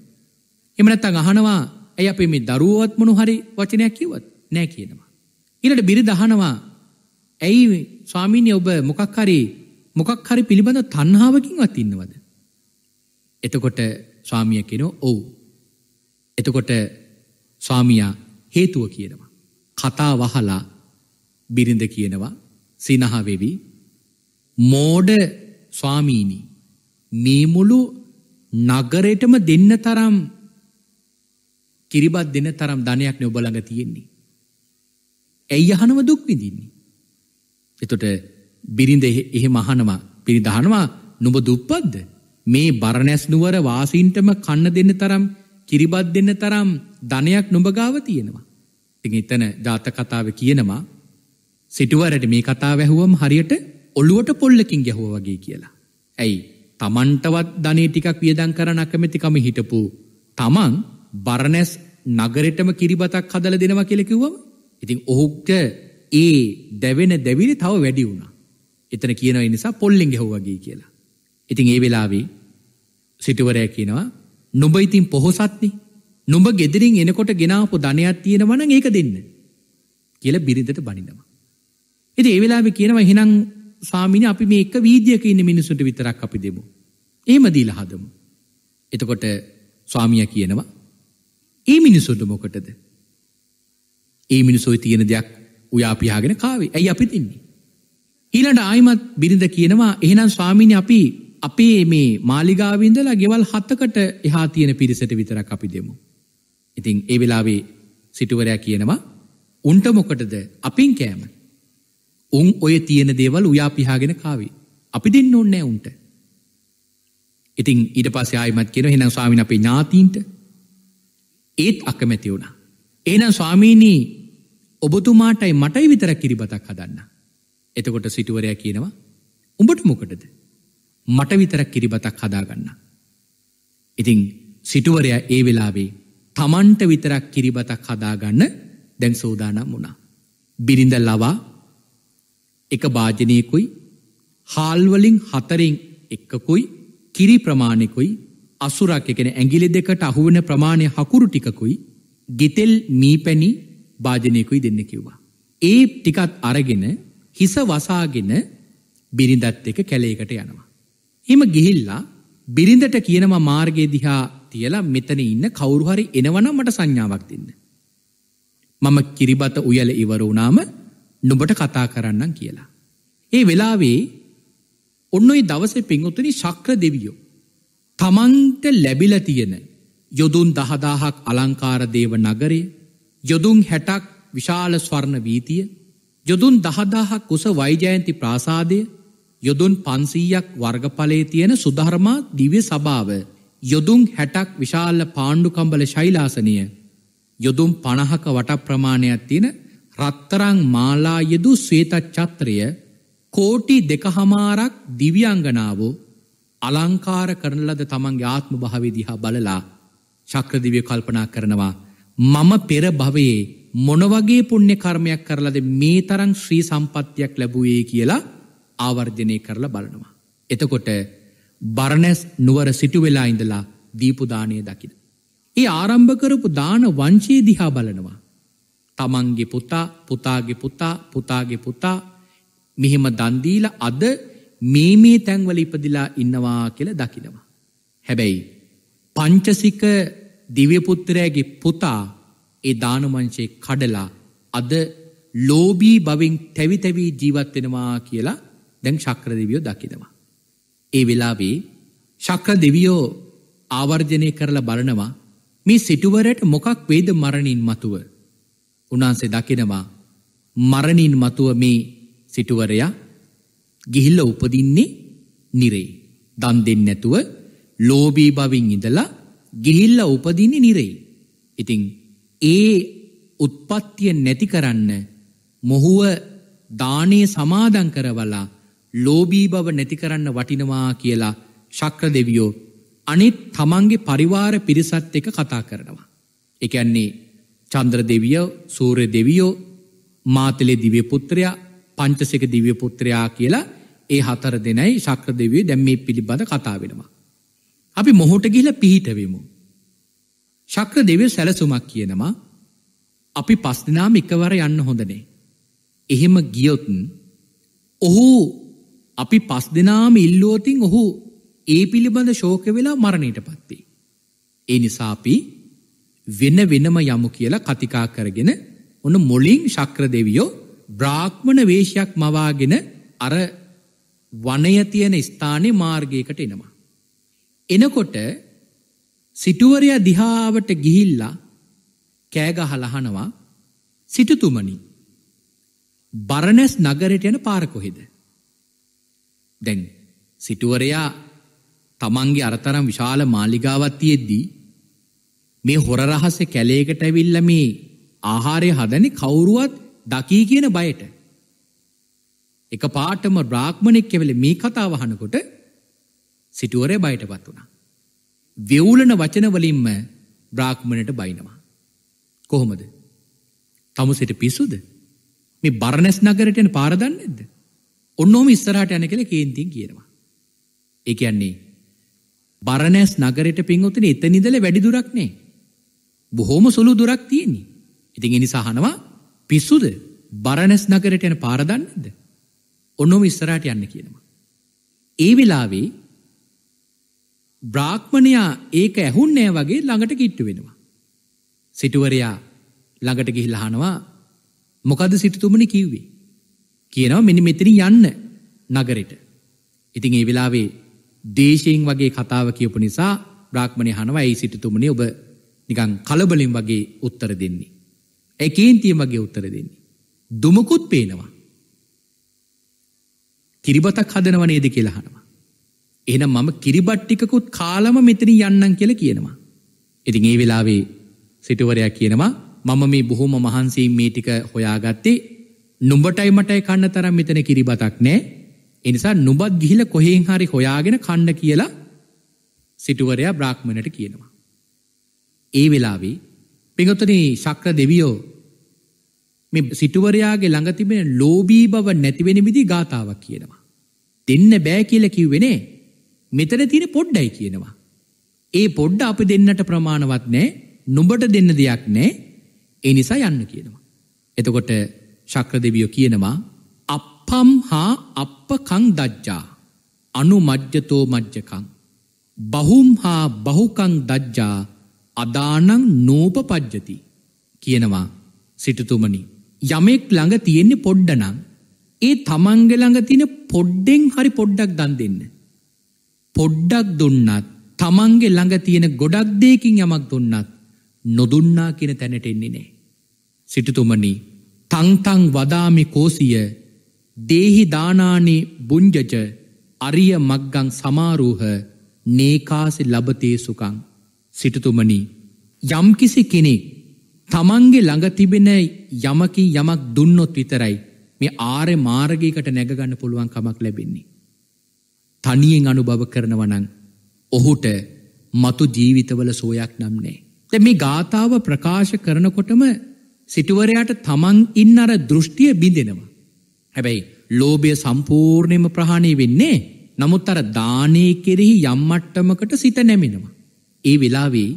එමනත්තං අහනවා ඇය අපේ මේ දරුවත්මනු හරි වචනයක් කිවත්. නෑ කියනවා. ඉලට බිරි දහනවා ඇයි ස්වාමීනය ඔබ මොකක්හරි මොකක්හරි පිළිබඳ තන්හාාවකින්වත් ඉන්නවද. එතකොට ස්වාමිය කෙනෝ ඔවු. එතකොට ස්වාමියා හේතුව කියනවා. කතා වහලා බිරිඳ කියනවා සිනහාවෙවි මෝඩ ස්වාමීණී මේමුළු නගරයටම දෙන්න තරම් කිරිබත් දෙන තරම් ධනයක් නොබලඟ තියෙන්නේ. ඇයි අහනව දුක් විඳින්නේ. එතොට බිරිඳ එහෙ මහනවා පිරිදහනවා නුඹ දුප්පද්ද මේ බරණැස් නුවර වාසීන්ටම කන්න දෙන්න තරම් කිරිබත් දෙන්න තරම් ධනයක් නුඹගාව තියෙනවා. ඉතින් එතන ජාත කතාව කියනවා සිටුවරට මේ කතා වැැහුවම් හරියට ඔළුවට පොල්ලකින් ගැහුව වගේ කියලා. ඇයි තමන්ටවත් ධනේ ටිකක් වියදන් කරන අකමැතිකම හිටපු තමන් බරණැස් නගරටම කිරිබතක් හදල දෙනවා කෙලෙකිවම ඉතින් ඔහුට ඒ දැවෙන දැවිලි තව වැඩි වුණා. එතන කියනවා නිසා පොල්ලෙන් ගැහුවා වගේ කියලා. ඉතින් ඒ වෙලාවේ සිටුවරයා කියනවා නුඹ ඉතින් පොහොසත්නේ. නුඹ ගෙදරින් එනකොට ගෙනාපු ධනයක් තියෙනවා නම් ඒක දෙන්න කියලා බිරිඳට බනිනවා. ඉතින් ඒ වෙලාවේ කියනවා එහෙනම් ස්වාමීනි අපි මේ එක වීදියක ඉන්න මිනිසුන්ට විතරක් අපි දෙමු. එහෙම දීලා හදමු. එතකොට ස්වාමියා කියනවා ඒ මිනිසුන්ට මොකටද? ඒ මිනිසොයි තියෙන දෙයක් උයාපියාගෙන කාවේ ඇයි අපි තින්නේ. ඊළට ආයිමත් බිරිඳ කියනවා එහෙනම් ස්වාමීණ අපි අපේ මේ මාලිගාවින්දලා ගෙවල් හත්තකට එහා තියෙන පිරිසට විතරක් අපි දෙමු. ඉතින් ඒ වෙලාවේ සිටුවරයා කියනවා උන්ට මොකටද අපින් කෑම. උන් ඔය තියෙන දේවල් උයාපිහාගෙන කාවේ. අපි දෙන්න ඔන්නෑ උන්ට. ඉතින් ඊට පස්සේ ආයිමත් කියෙන හෙනම් ස්වාමින අපේ ඥාතීන්ට ඒත් අකමැති වුණා. ඒනම් ස්වාමීනී ඔබතුමාටයි මටයි විතර කිරිබතක් හදන්න. එතකොට සිටුවරයා කියනවා උඹට මොකටද. මට විතරක් කිරිබතක් හදාගන්න. ඉතිං සිටුවරයා ඒ වෙලාවේ තමන්ට විතරක් කිරිබතක් හදාගන්න දැන් සෝදානම් වුණා. බිරිඳ ලවා එක භාජනයකුයි හාල්වලින් හතරින් එක්කකුයි කිරි ප්‍රමාණෙකුයි අසුරක් එකෙන ඇගිලි දෙකට අහුවන ප්‍රමාණය හකුරු ටිකකුයි ගෙතෙල් මීපැණි භාජනයකුයි දෙන්න කිව්වා. ඒ ටිකත් අරගෙන හිස වසාගෙන බිරිඳත් එක කැලේකට යනවා. එම ගිහිල්ලා බිරිඳට කියනවා මාර්ගයේ දිහා තියලා මෙතන ඉන්න කවුරු හරි එනවනම් මට සංඥාවක් දෙන්න. මම කිරිබත උයල ඉවර වුණාම නුඹට කතා කරන්නම් කියලා. ඒ වෙලාවේ ඔන්න ওই දවසේ පින්වතුනි ශක්‍ර දෙවියෝ තමන්ට ලැබිලා තියෙන යොදුන් දහදාහක් අලංකාරදේව නගරය යොදුන් හැටක් විශාල ස්වර්ණ වීතිය යොදුන් දහදාහක් කුස වෛජයන්ති ප්‍රාසාදය යොදුන් පන්සීයක් වර්ගඵලේ තියෙන සුධර්මා දිව්‍ය සභාව යොදුන් හැටක් විශාල පාණ්ඩුකම්බල ශෛලාසනය යොදුම් පණහක වට ප්‍රමාණයක් තියෙන රත්තරං මාලා යෙදු ස්වේතච්චත්‍රය කෝටි දෙකහමාරක් දිවියංගනාවෝ අලංකාර කරන ලද තමන්ගේ ආත්ම භාවේ දිහා බලලා චක්‍රදිවය කල්පනා කරනවා. මම පෙර භවයේ මොනවගේ පුුණ්‍ය කර්මයක් කරලද මේ තරන් ශ්‍රී සම්පත්තියක් ලැබුවේ කියලා ආවර්ජනය කරලා බලනවා. එතකොට බරණැස් නුවර සිටුවෙලා ඉඳලා දීපුදානය දකින. ඒ ආරම්භ කරපු දාන වංචයේ දිහා බලනවා. තමන්ගේ පුතා පුතාගේ පුතා පුතාගේ පුතා මෙහෙම දන්දීල අද මේ මේ තැන්වල ඉපදිලා ඉන්නවා කියල දකිනවා. හැබැයි පංචසික දිව්‍යපුත්තරෑගේ පුතා ඒ දානමංශේ කඩලා අද ලෝබී බවින් තැවිතැවී ජීවත්වෙනවා කියලා දැන් ශක්‍ර දෙවියෝ දකිනවා. ඒ වෙලාවේ ශක්‍ර දෙවියෝ ආවර්ජනය කරලා බලනවා මේ සිටුවරට මොකක් වේද මරණින් මතුව. උනාන්සේ දකිනවා මරණින් මතුව මේ සිටුවරයා ගිහිල්ල උපදින්නේ නිරේ. දන් දෙන්න නැතුව ලෝබී බවින් ඉඳලා ගිහිල්ල උපදින්නේ නිරෙයි. ඉතිං ඒ උත්පත්තිය නැති කරන්න මොහුව දානයේ සමාදන් කරවලා ලෝබී බව නැති කරන්න වටිනවා කියලා ශක්‍ර දෙවියෝ අනිත් තමන්ගේ පරිවාර පිරිසත් එක කතා කරනවා. එකන්නේ චන්ද්‍ර දෙවියෝ සූර්ය දෙවියෝ මාතලේ දිව්‍යපුත්‍රයා පංචසක දිව්‍යපුත්‍රයා කියලා ඒ හතර දෙනයි ශක්‍ර දෙවිය දැම් මේ පිළිබඳ කතා වෙනවා. අපි මොහොට ගිහිල පිහිටවෙමු. ශක්‍ර දෙවය සැලසුමක් කියනවා අපි පස්දිනාම එකවර යන්න හොඳනේ. එහෙම ගියොතුන් ඔහු අපි පස් දෙනාම ඉල්ලුවතින් ඔහු ඒ පිළිබඳ ශෝක වෙලා මරණයට පත්වේ. ඒ නිසාපි වෙන වෙනම යමු කියලා කතිකා කරගෙන ඔන්න මොලින් ශක්‍ර දෙවියෝ බ්‍රාක්්මණ වේශයක් මවාගෙන අර වනය තියෙන ස්ථානය මාර්ගයකට එනවා. එනකොට සිටුවරයා දිහාවට ගිහිල්ලා කෑගහ ලහනවා සිටුතුමනි බරණැස් නගරයට යන පාර කොහෙද දැන් සිටුවරයා තමන්ගේ අරතරම් විශාල මාලිගාවක් තියෙද්දී මේ හොර රහස කැලේකට ඇවිල්ලා මේ ආහාරය හදන්නේ කවුරුවත් දකී කියන බයට එකපාරටම බ්‍රාහ්මණෙක් කැවිල මේ කතාව අහනකොට සිටුවරය බයටපත් වුණා. වෙවුලන වචනවලින්ම බ්‍රාක්්මණට බයිනවා. කොහොමද. තමුසිට පිස්සුද මේ බරණැස් නගරටයන පාරදන්න ඇද. ඔන්නෝම ඉස්සරහට යන කළ කේන්තින් කියනවා. එකන්නේ බරණැස් නගරට පින්වතන එත නිදල වැඩි දුරක්නේ. බොහෝම සුළු දුරක් තියෙන්නේ. ඉතින් එනිසාහනවා පිස්සුද බරණැස් නගරට යන පාරදන්නද. ඔන්නොම ඉස්සරහට යන්න කියනවා. ඒ වෙලාවේ බ්‍රාහ්මණයා ඒක ඇහුන්නේ වගේ ළඟට කිට්ටු වෙනවා. සිටුවරයා ළඟට ගිහිල්ලා අහනවා මොකද සිටුතුමනි කිව්වේ? කියනවා මෙන්න මෙතනින් යන්න නගරෙට. ඉතින් ඒ වෙලාවේ දේශයෙන් වගේ කතාව කියපු නිසා බ්‍රාහ්මණය අහනවා ඇයි සිටුතුමනි ඔබ නිකන් කලබලින් වගේ උත්තර දෙන්නේ. ඒ කේන්තියෙන් වගේ උත්තර දෙන්නේ. දුමකුත් පේනවා. කිරිබතක් හදනව නේද කියලා අහනවා. එහනම් මම කිරිබට්ටිකුත් කාලම මෙතන යන්නන් කියල කියනවා. ඉතින් ඒ වෙලාවේ සිටුවරයා කියනවා මම මේ බොහොම මහන්සේ මේ ටික හොයාගත්තේ නුඹටයි මටයි කන්න තරම් මෙතන කිරිබතක් නෑ එනිසා නුබත් ගිහිල කොහෙෙන් හරි හොයාගෙන කණ්ඩ කියලා සිටුවරයා බ්‍රාක්්මණට කියනවා. ඒ වෙලාවේ පිගොතන ශක්‍ර දෙවියෝ මේ සිටුවරයාගේ ළඟතිබෙන ලෝබී බව නැතිවෙන විදි ගාථාවක් කියනවා. දෙන්න බෑ කියල කිව්වෙනේ මෙතන තියෙන පොඩ්ඩයි කියනවා. ඒ පොඩ්ඩ අපි දෙන්නට ප්‍රමාණවත් නෑ නුඹට දෙන්න දෙයක් නෑ ඒ නිසා යන්න කියනවා. එතකොට ශක්‍ර දෙවියෝ කියනවා අපපම් හා අපපකං දජ්ජා අනු මජ්්‍යතෝ මජ්්‍යකං. බහුම් හා බහුකං දජ්ජා අදානං නෝප පජ්ජති කියනවා සිටතුමනි යමෙක් ළඟ තියෙන්නේ පොඩ්ඩනං ඒ තමන්ග ළඟ තියෙන පොඩ්ඩෙන් හරි පොඩ්ඩක් දන් දෙන්න. පොඩ්ඩක් දුන්නත් තමන්ගේ ළඟ තියෙන ගොඩක් දේකින් යමක් දුන්නත් නොදුන්නා කියෙන තැනට එන්නේ නෑ. සිටතුමනි තංතං වදාමි කෝසිය දේහි දානානේ බුංජජ අරිය මක්ගං සමාරූහ නේකාසි ලබතේ සුකං සිටතුමනි යම්කිසි කෙනෙක් තමන්ගේ ළඟ තිබෙන යමකින් යමක් දුන්නොත් විතරයි මේ ආරය මාර්ගයකට නැගගන්න පුළුවන් කමක් ලැබෙන්නේ. තනියෙන් අනුභව කරනවනං ඔහුට මතු ජීවිතවල සෝයක් නම්නේ. ද මේ ගාථාව ප්‍රකාශ කරනකොටම සිටුවරයාට තමන් ඉන්න අර දෘෂ්ටිය බිඳෙනවා. හැබැයි ලෝභය සම්පූර්ණයම ප්‍රහණය වෙන්නේ නමුත් අර දානය කෙරෙහි යම්මට්ටමකට සිත නැමෙනවා. ඒ වෙලාවේ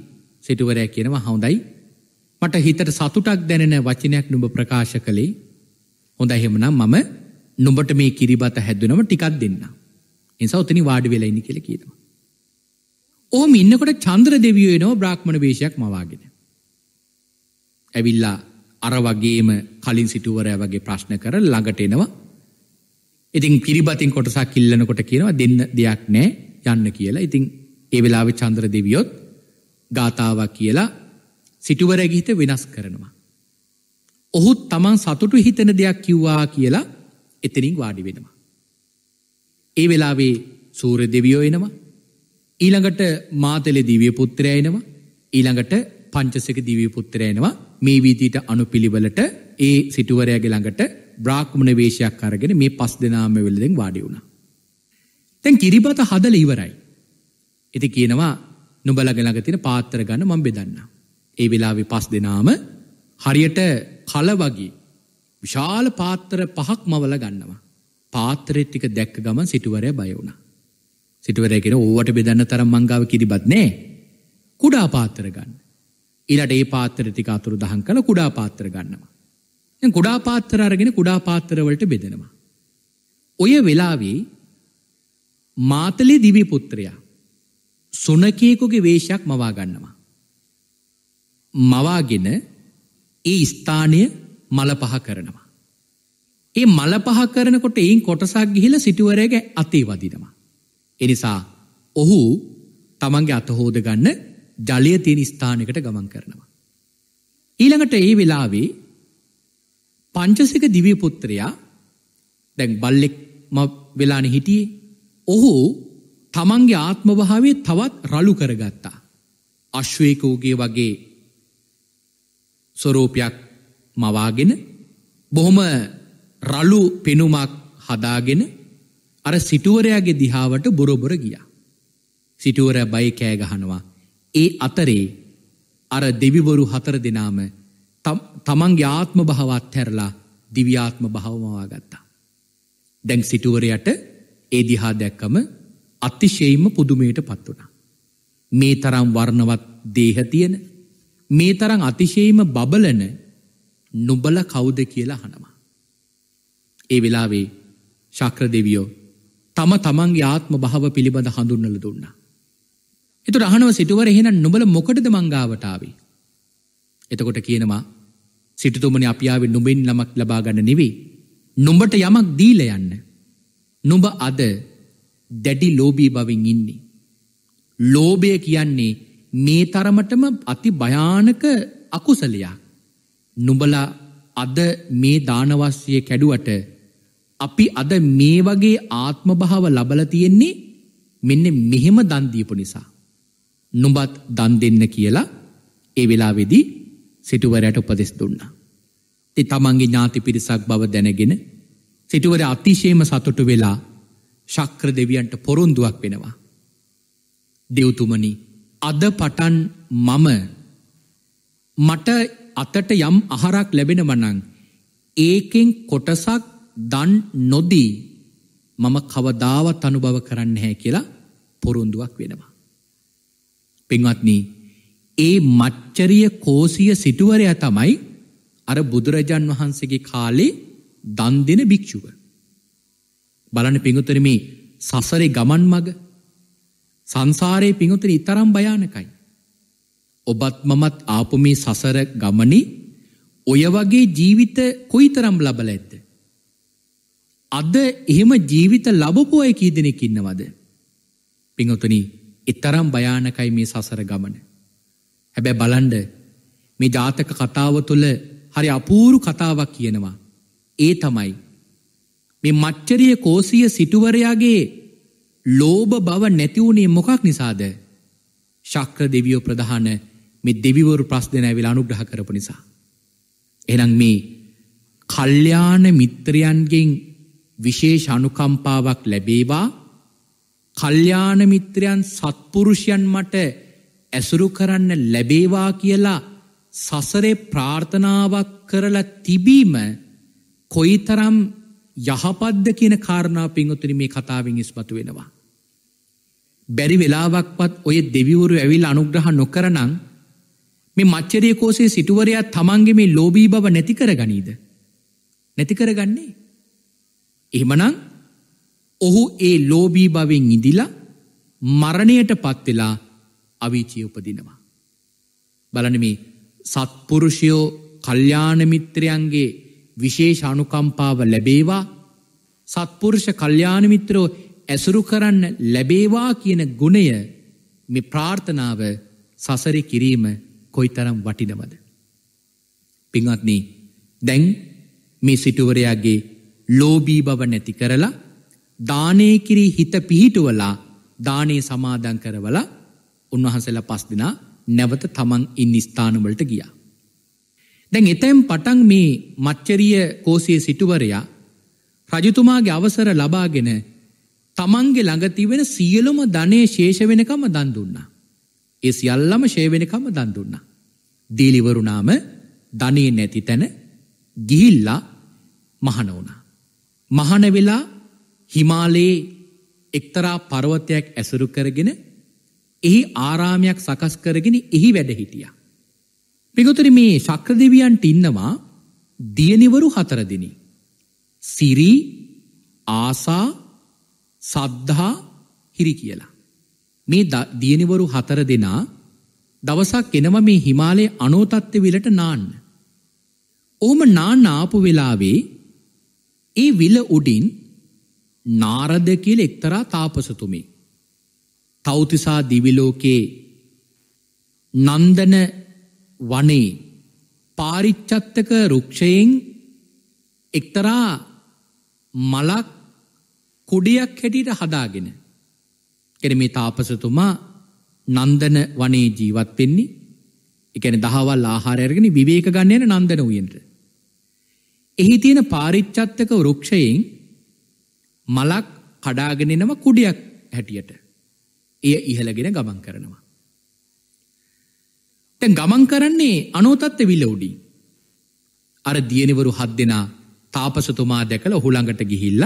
සිටුවරයා කියනවා හොඳයි මට හිතට සතුටක් දැනෙන වචනයක් නුඹ ප්‍රකාශ කළේ හොඳ එහෙමනම් මම නුඹට මේ කිරිබත හැදුනම ටිකක් දෙන්නා. නිසා උතනි වාඩි වෙලා ඉන්න කියලා කියනවා. ඔහොම ඉන්නකොට චන්ද්‍ර දෙවියෝ එනවා බ්‍රාහ්මණ වේශයක් මවාගෙන. ඇවිල්ලා අර වගේම කලින් සිටුවරයා වගේ ප්‍රශ්න කර ළඟට එනවා. ඉතින් පිරිබතින් කොටසක් ඉල්ලනකොට කියනවා දෙන්න දෙයක් නෑ යන්න කියලා. ඉතින් ඒ වෙලාවේ චන්ද්‍ර දෙවියොත් ගාතාවක් කියලා සිටුවරයාගේ හිත වෙනස් කරනවා. ඔහුත් තමන් සතුටු හිතන දෙයක් කිව්වා කියලා එතනින් වාඩි වෙනවා. ඒ වෙලාවේ සූර දෙවියෝ එනවා. ඊළඟට මාතලෙ දිවිය පුත්‍රයනවා. ඊළඟට පංචසක දිවිය පුත්‍රයනවා මේ වීතීට අනුපිළිවෙලට ඒ සිටුවරයාගේ ළඟට බ්‍රාහ්මණ වේශයක් අරගෙන මේ පස් දෙනාම වෙලෙන් වාඩි වුණා. දැන් කිරිබත හදලා ඉවරයි. ඉතින් කියනවා නුඹලගේ ළඟ තියෙන පාත්‍ර ගන්න මම බෙදන්නම්. ඒ වෙලාවේ පස් දෙනාම හරියට කල වගේ විශාල පාත්‍ර පහක් මවල ගන්නවා. පාත්‍රෙත්තික දැක්ක ගමන් සිටුවරය බයවුණ. සිටුවරයගෙන ඕවට බෙදන්න තරම් මංගාව කිරිබත් නෑ කුඩා පාත්තර ගන්න. ඉලට ඒ පාත්තරතික අතුරු දහන් කළ කුඩා පාත්තර ගන්නවා. කුඩා පාත්තර අරගෙන කුඩා පාත්තරවලට බෙදෙනවා. ඔය වෙලාවී මාතලේ දිවි පුත්‍රයා සුනකයකුගේ වේශයක් මවා ගන්නවා. මවාගෙන ඒ ස්ථානය මල පහ කරනවා. ඒ මල පහ කරනකොට එයින් කොටසක් ගිහිල සිටුවරයගේ අතේ වදිනවා. එනිසා ඔහු තමන්ගේ අතහෝද ගන්න ජලය තියෙන ස්ථානකට ගමන් කරනවා. ඊළඟට ඒ වෙලාවේ පංචසික දිවිය පුත්‍රයා දැන් බල්ලෙක් වෙලාන හිටියේ ඔහු තමන්ගේ ආත්මභාවේ තවත් රලු කරගත්තා. අශ්වේකෝගේ වගේ ස්වරෝපයක් මවාගෙන බොහොම රලු පෙනුමක් හදාගෙන අර සිටුවරයාගේ දිහාවට බොරොබොර ගියා. සිටුවර බයි කෑගහනවා. ඒ අතරේ අර දෙවිවරු හතර දෙනාම තමන්ගේ ආත්ම භාවත් හැරලා දිව්‍යාත්ම භාවමවා ගත්තා. දැන් සිටුවරයට ඒ දිහා දැක්කම අතිශයෙන්ම පුදුමයට පත් වුණා. මේ තරම් වර්ණවත් දේහ තියෙන මේ තරම් අතිශයෙන්ම බබලන නුඹල කවුද කියලා අහනවා. ඒ වෙලාවේ ශක්‍ර දෙවියෝ තම තමන්ගේ ආත්ම භාව පිළිබඳ හඳුන්නල දුන්නා. එතු රහනව සිටුවර එහෙන නොබල මොකටද මංගාවටාවේ. එතකොට කියනවා සිටතුමන අපියාව නුබෙන් නමක් ලබාගන්න නෙවේ. නුඹට යමක් දීල යන්න. නුඹ අද දැඩි ලෝබී බවින් ඉන්නේ. ලෝභය කියන්නේ මේ තරමටම අති භයානක අකුසලයක්. නුඹලා අද මේ දානවස්ය කැඩුවට අපි අද මේ වගේ ආත්ම භාව ලබල තියෙන්නේ මෙන්න මෙහෙම දන්දීපු නිසා. නුඹත් දන් දෙන්න කියලා ඒ වෙලාවෙදී සිටුවරයට උපදෙස් දුන්නා. ති තමන්ගේ ඥාති පිරිසක් බව දැනගෙන සිටුවර අතිශේම සතුටු වෙලා ශක්‍ර දෙවියන්ට පොරොන්දුවක් වෙනවා. දෙවතුමනි අද පටන් මම මට අතට යම් අහරක් ලැබෙනවනං ඒකෙන් කොටසක් දන් නොදී මම කවදාවත් අනුභව කරන්න හැ කියලා පොරුන්දුවක් වෙනවා. පින්වත්නී ඒ මච්චරිය කෝසිය සිටුවරයා තමයි අර බුදුරජන් වහන්සේගේ කාලේ දන් දෙන භික්‍ෂුව. බලන පිඟුතර මේ සසරේ ගමන් මග සංසාරයේ පිඟුතර ඉතරම් භයානකයි. ඔබත් මමත් ආපු මේ සසර ගමනේ ඔය වගේ ජීවිත කොයිතරම් ලබල ඇද්ද. අද එහෙම ජීවිත ලබපෝය කී දෙනෙක් ඉන්නවද. පිංහතුන එතරම් භයානකයි මේ සසර ගමන. හැබැ බලන්ඩ මේ ජාතක කතාව තුළ හරි අපූරු කතාවක් කියනවා. ඒ තමයි. මේ මච්චරිය කෝසිය සිටුවරයාගේ ලෝභ බව නැතිවුණේ මොකක් නිසාද. ශක්‍ර දෙවියෝ ප්‍රධාන මේ දෙවිවරු ප්‍රස් දෙනෑ වෙලා අනුග්‍රහ කරපු නිසා. එනම් මේ කල්්‍යාන මිත්‍රයන්ගෙන් විශේෂ අනුකම්පාවක් ලැබේවා කල්්‍යාන මිත්‍රයන් සත්පුරුෂයන් මට ඇසුරු කරන්න ලැබේවා කියලා සසරේ ප්‍රාර්ථනාවක් කරලා තිබීම කොයිතරම් යහපද්ද කියන කාරණා පින්වතුනි මේ කතාවෙන් ඉස්මතු වෙනවා. බැරි වෙලාවක්වත් ඔය දෙවිවරු ඇවිල් අනුග්‍රහ නොකරනං මේ මච්චරය කෝසේ සිටුවරයා තමන්ගේ මේ ලෝබී බව නැති කරගනීද. නැති කරගන්නේ එහෙමනං ඔහු ඒ ලෝබී භවෙන් ඉදිලා මරණයට පත්වෙලා අවිචිය උපදිනවා. බලන මේ සත්පුරුෂයෝ කල්්‍යානමිත්‍රයන්ගේ විශේෂ අනුකම්පාව ලැබේවා සත්පුරුෂ කල්්‍යානමිත්‍රෝ ඇසුරු කරන්න ලැබේවා කියන ගුණය මේ ප්‍රාර්ථනාව සසරි කිරීම කොයි තරම් වටිනවද. පිංහත්නී දැන් මේ සිටුවරයාගේ ලෝබී බව නැති කරලා දානයකිරි හිත පිහිටුවලා දානයේ සමාධන් කරවල උන්වහසල පස්දිනා නැවත තමන් ඉන් ස්ථානවලට ගියා. දැන් එතැම් පටන් මේ මච්චරිය කෝසයේ සිටුවරයා රජතුමාගේ අවසර ලබාගෙන තමන්ගේ ළඟතිවෙන සියලුම ධනය ශේෂ වෙනකම දන්දුන්නා. ඒ සියල්ලම ශේවෙනකම දන්දුන්නා. දීලිවරුනාම ධනය නැති තැන ගිහිල්ලා මහනවුණ. මහන වෙලා හිමාලයේ එක්තරා පර්වතයක් ඇසුරු කරගෙන එහි ආරාමයක් සකස් කරගෙන එහි වැඩ හිටියා. පිගොතර මේ ශක්‍ර දෙවියන්ට ඉන්නවා දියනිවරු හතරදිනි. සිරී ආසා සද්ධහා හිරි කියලා. මේ දියනිවරු හතර දෙනා දවසක් එනව මේ හිමාලේ අනෝතත්ත්ව විලට නාන්න. ඕම නාන්න ආපු වෙලාවේ ඒ විල උඩින් නාරද කියල එක්තරා තාපසතුමි. තෞතිසා දිවිලෝකයේ නන්දන වනේ පාරිච්චත්තක රුක්ෂයෙන් එක්තරා මලක් කොඩයක් හැටියට හදාගෙන. කෙන මේ තාපසතුමා නන්දන වනේ ජීවත් වෙන්නේ එකන දහවල් ආහාරයගෙන විවේක ගන්නයන නන්දන වයෙන්ට. එහි තියෙන පාරිච්චත්තක වෘක්ෂයෙන් මලක් කඩාගෙනෙනම කුඩියක් හැටියට එය ඉහළගෙන ගමන් කරනවා. තැන් ගමන් කරන්නේ අනෝතත්ත විල්ල උඩි. අර දියනිවරු හත් දෙනා තාපසතුමා දැකළ හුළඟට ගිහිල්ල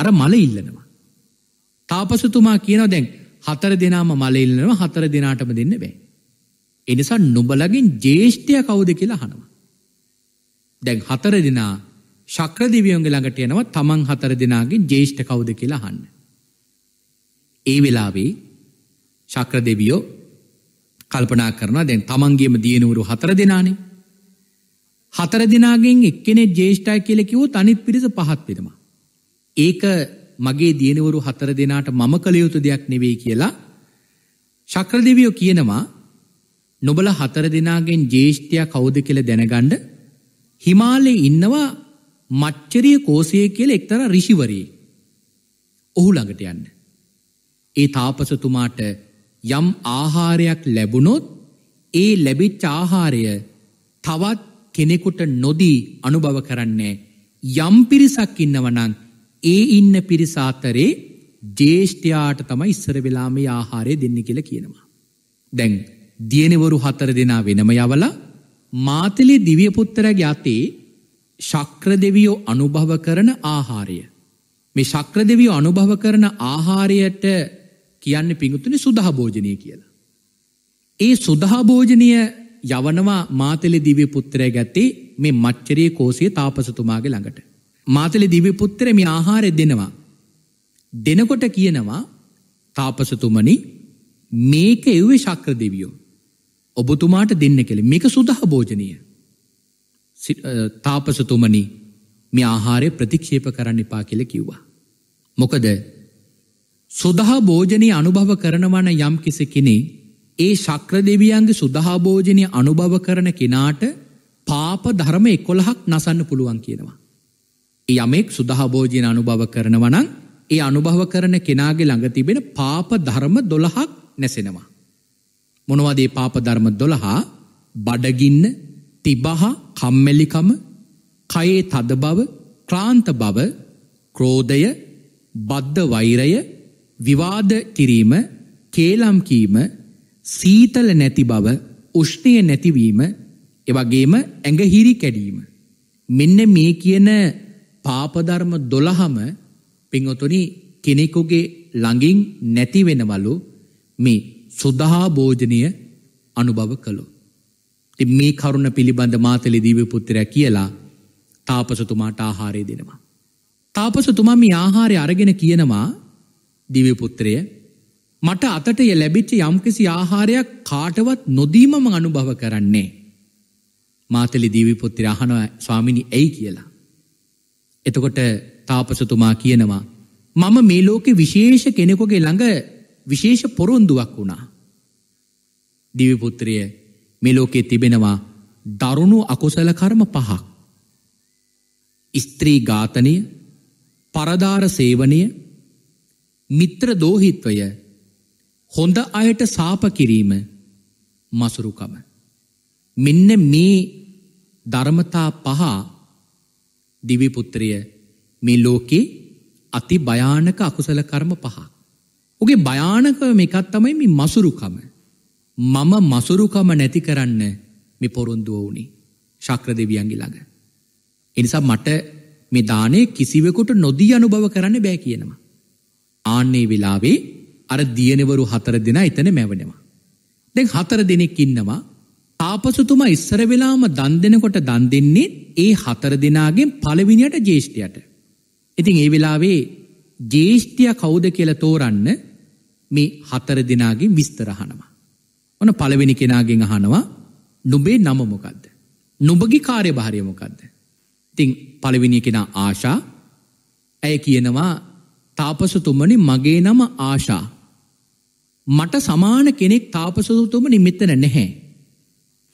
අර මල ඉල්ලනවා. තාපසතුමා කියනව දැන් හතර දෙනාම මල ඉල්ලනවා හතර දෙනාටම දෙන්න බෑ. එනිසා නොබලගින් ජේෂ්ඨය කවුද කියලා හනවා. දැන් හතර දෙනා ශක්‍රදිවියෝන්ගේ ළඟට යනවා තමන් හතර දෙනාගේ ජේෂ්ඨ කවුද කියලා අහන්න. ඒ වෙලාවේ ශක්‍රදෙවියෝ කල්පනා කරනවා දැන් තමන්ගේම දියණිවරු හතර දෙනානේ. හතර දෙනාගෙන් එක්කෙනෙක් ජේෂ්ඨයි කියලා කිව්වොත් අනිත් පිරිස පහත් වෙනවා. ඒක මගේ දියණිවරු හතර දෙනාට මම කළ යුතු දෙයක් නෙවෙයි කියලා ශක්‍රදෙවියෝ කියනවා නොබල හතර දෙනාගෙන් ජේෂ්ඨයා කවුද කියලා දැනගන්න හිමාලයේ ඉන්නවා මච්චරිය කෝසය කියල එක්තර රිෂිවරේ. ඔහු ළඟට යන්න. ඒ තාපසතුමාට යම් ආහාරයක් ලැබුණොත් ඒ ලැබිච්ච ආහාරය තවත් කෙනෙකුට නොදී අනුභව කරන්නේ යම් පිරිසක් ඉන්නවනං ඒ ඉන්න පිරිසාතරේ ජේෂ්ඨයාට තමයි ඉස්සර වෙලාම ආහාරය දෙන්න කියලා කියනවා. දැන් දියනෙවරු හතර දෙනා වෙනම යවලා මාතලේ දිවියපුත්තරගේ අතේ ශක්‍ර දෙවියෝ අනුභව කරන ආහාරය. මේ ශක්‍ර දෙවියෝ අනුභව කරන ආහාරයට කියන්න පිඟුතුනි සුදහභෝජනය කියලා. ඒ සුදහභෝජනය යවනවා මාතලේ දිවිපුත්තරය ගැත්තේ මේ මච්චරයේ කෝසිය තාපසතුමාගේ ළඟට. මාතලේ දිවිපුත්තරය මේ ආහාරය දෙනවා. දෙනකොට කියනවා තාපසතුමනි මේක එව්වේ ශක්‍ර දෙවියෝ ඔබතුමාට දෙන්න කෙළි මේක සුදහ භෝජනය තාපසතුමනි මේ ආහාරය ප්‍රතික්ෂේප කරන්න එපා කියල කිව්වා. මොකද සුදහා භෝජනය අනුභව කරනවන යම් කිසි කෙනෙ ඒ ශක්‍ර දෙවියන්ගේ සුදහා භෝජනය අනුභව කරන කෙනාට පාප ධර්ම එකොළහක් නසන්න පුළුවන් කියනවා. යමෙක් සුදහභෝජන අනුභව කරනවනං ඒ අනුභව කරන කෙනාගේ ළඟ තිබෙන පාප ධර්ම දොළහක් නැසෙනවා. මොනවදේ පාපධර්ම දොළහා බඩගින්න තිබහා කම්මැලිකම කයේ තද බව ක්‍රාන්ත බව ක්‍රෝධය බද්ධ වෛරය විවාද කිරීම කේලම්කීම සීතල නැති බව උෂ්ණය නැතිවීම එවගේම ඇඟහිරි කැඩීම. මෙන්න මේ කියන පාපධර්ම දොළහම පිංහොතුනි කෙනෙකුගේ ළඟින් නැතිවෙනවලු මේ සුදහා භෝජනය අනුභව කළු. ති මේ කරුණ පිළිබඳ මාතලි දීව පුත්තරය කියලා තාපසතුමාට ආහාරය දෙනවා. තාපසතුමා මේ ආහාරය අරගෙන කියනවා දිවපුත්‍රය මට අතටය ලැබිච්ච යම්කිසි ආහාරයක් කාටවත් නොදීමම අනුභව කරන්නේ. මාතලි දීවිපුත්තිර අහනව ස්වාමිණි ඇයි කියලා. එතකොට තාපසතුමා කියනවා මම මේ ලෝකෙ විශේෂ කෙනෙකුගේ ළඟ විශේෂ පොරොන්දුවක් වුණා. දිවිපුත්‍රය මෙලෝකෙ තිබෙනවා දරුණු අකුසල කර්ම පහක්. ස්ත්‍රී ඝාතනය පරදාර සේවනය මිත්‍ර දෝහිත්වය හොඳ අයට සාප කිරීම මසුරුකම. මෙන්න මේ ධර්මතා පහ දිවිපුත්‍රය මේ ලෝකේ අති භයානක අකුසල කර්ම පහක්. උගේ භයානකම එකත් තමයි මේ මසුරුකම. මම මසුරුකම නැති කරන්න මේ පොරොන්දුව වුණේ ශක්‍ර දෙවියන්ගේ ළඟ. එනිසා මට මේ දානය කිසිවකුට නොදී අනුභව කරන්න බෑ කියනවා. ආන්නේ වෙලාවේ අර දියනෙවරු හතර දෙෙන එතන මැවනවා. දැන් හතර දෙනෙක් ඉන්නවා තාපසතුමා ඉස්සර වෙලාම දන් දෙෙනකොට දන් දෙන්නේ ඒ හතර දෙනාගෙන් පළවිනියට ජේෂ්ඨයට. ඉතින් ඒ වෙලාවේ ජේෂ්ඨය කෞුද කියල තෝරන්න මේ හතර දෙනාගේ විස්තර අහනවා. ඔන පළවෙනි කෙනාගෙන් අහනවා නුඹේ නම මොකද්ද? නුඹගේ කාර්යභාරය මොකද්ද? ඉතින් පළවෙනි කෙනා ආශා ඇය කියනවා තාපසතුමනි මගේ නම ආශා. මට සමාන කෙනෙක් තාපසතුමනි මෙතන නැහැ.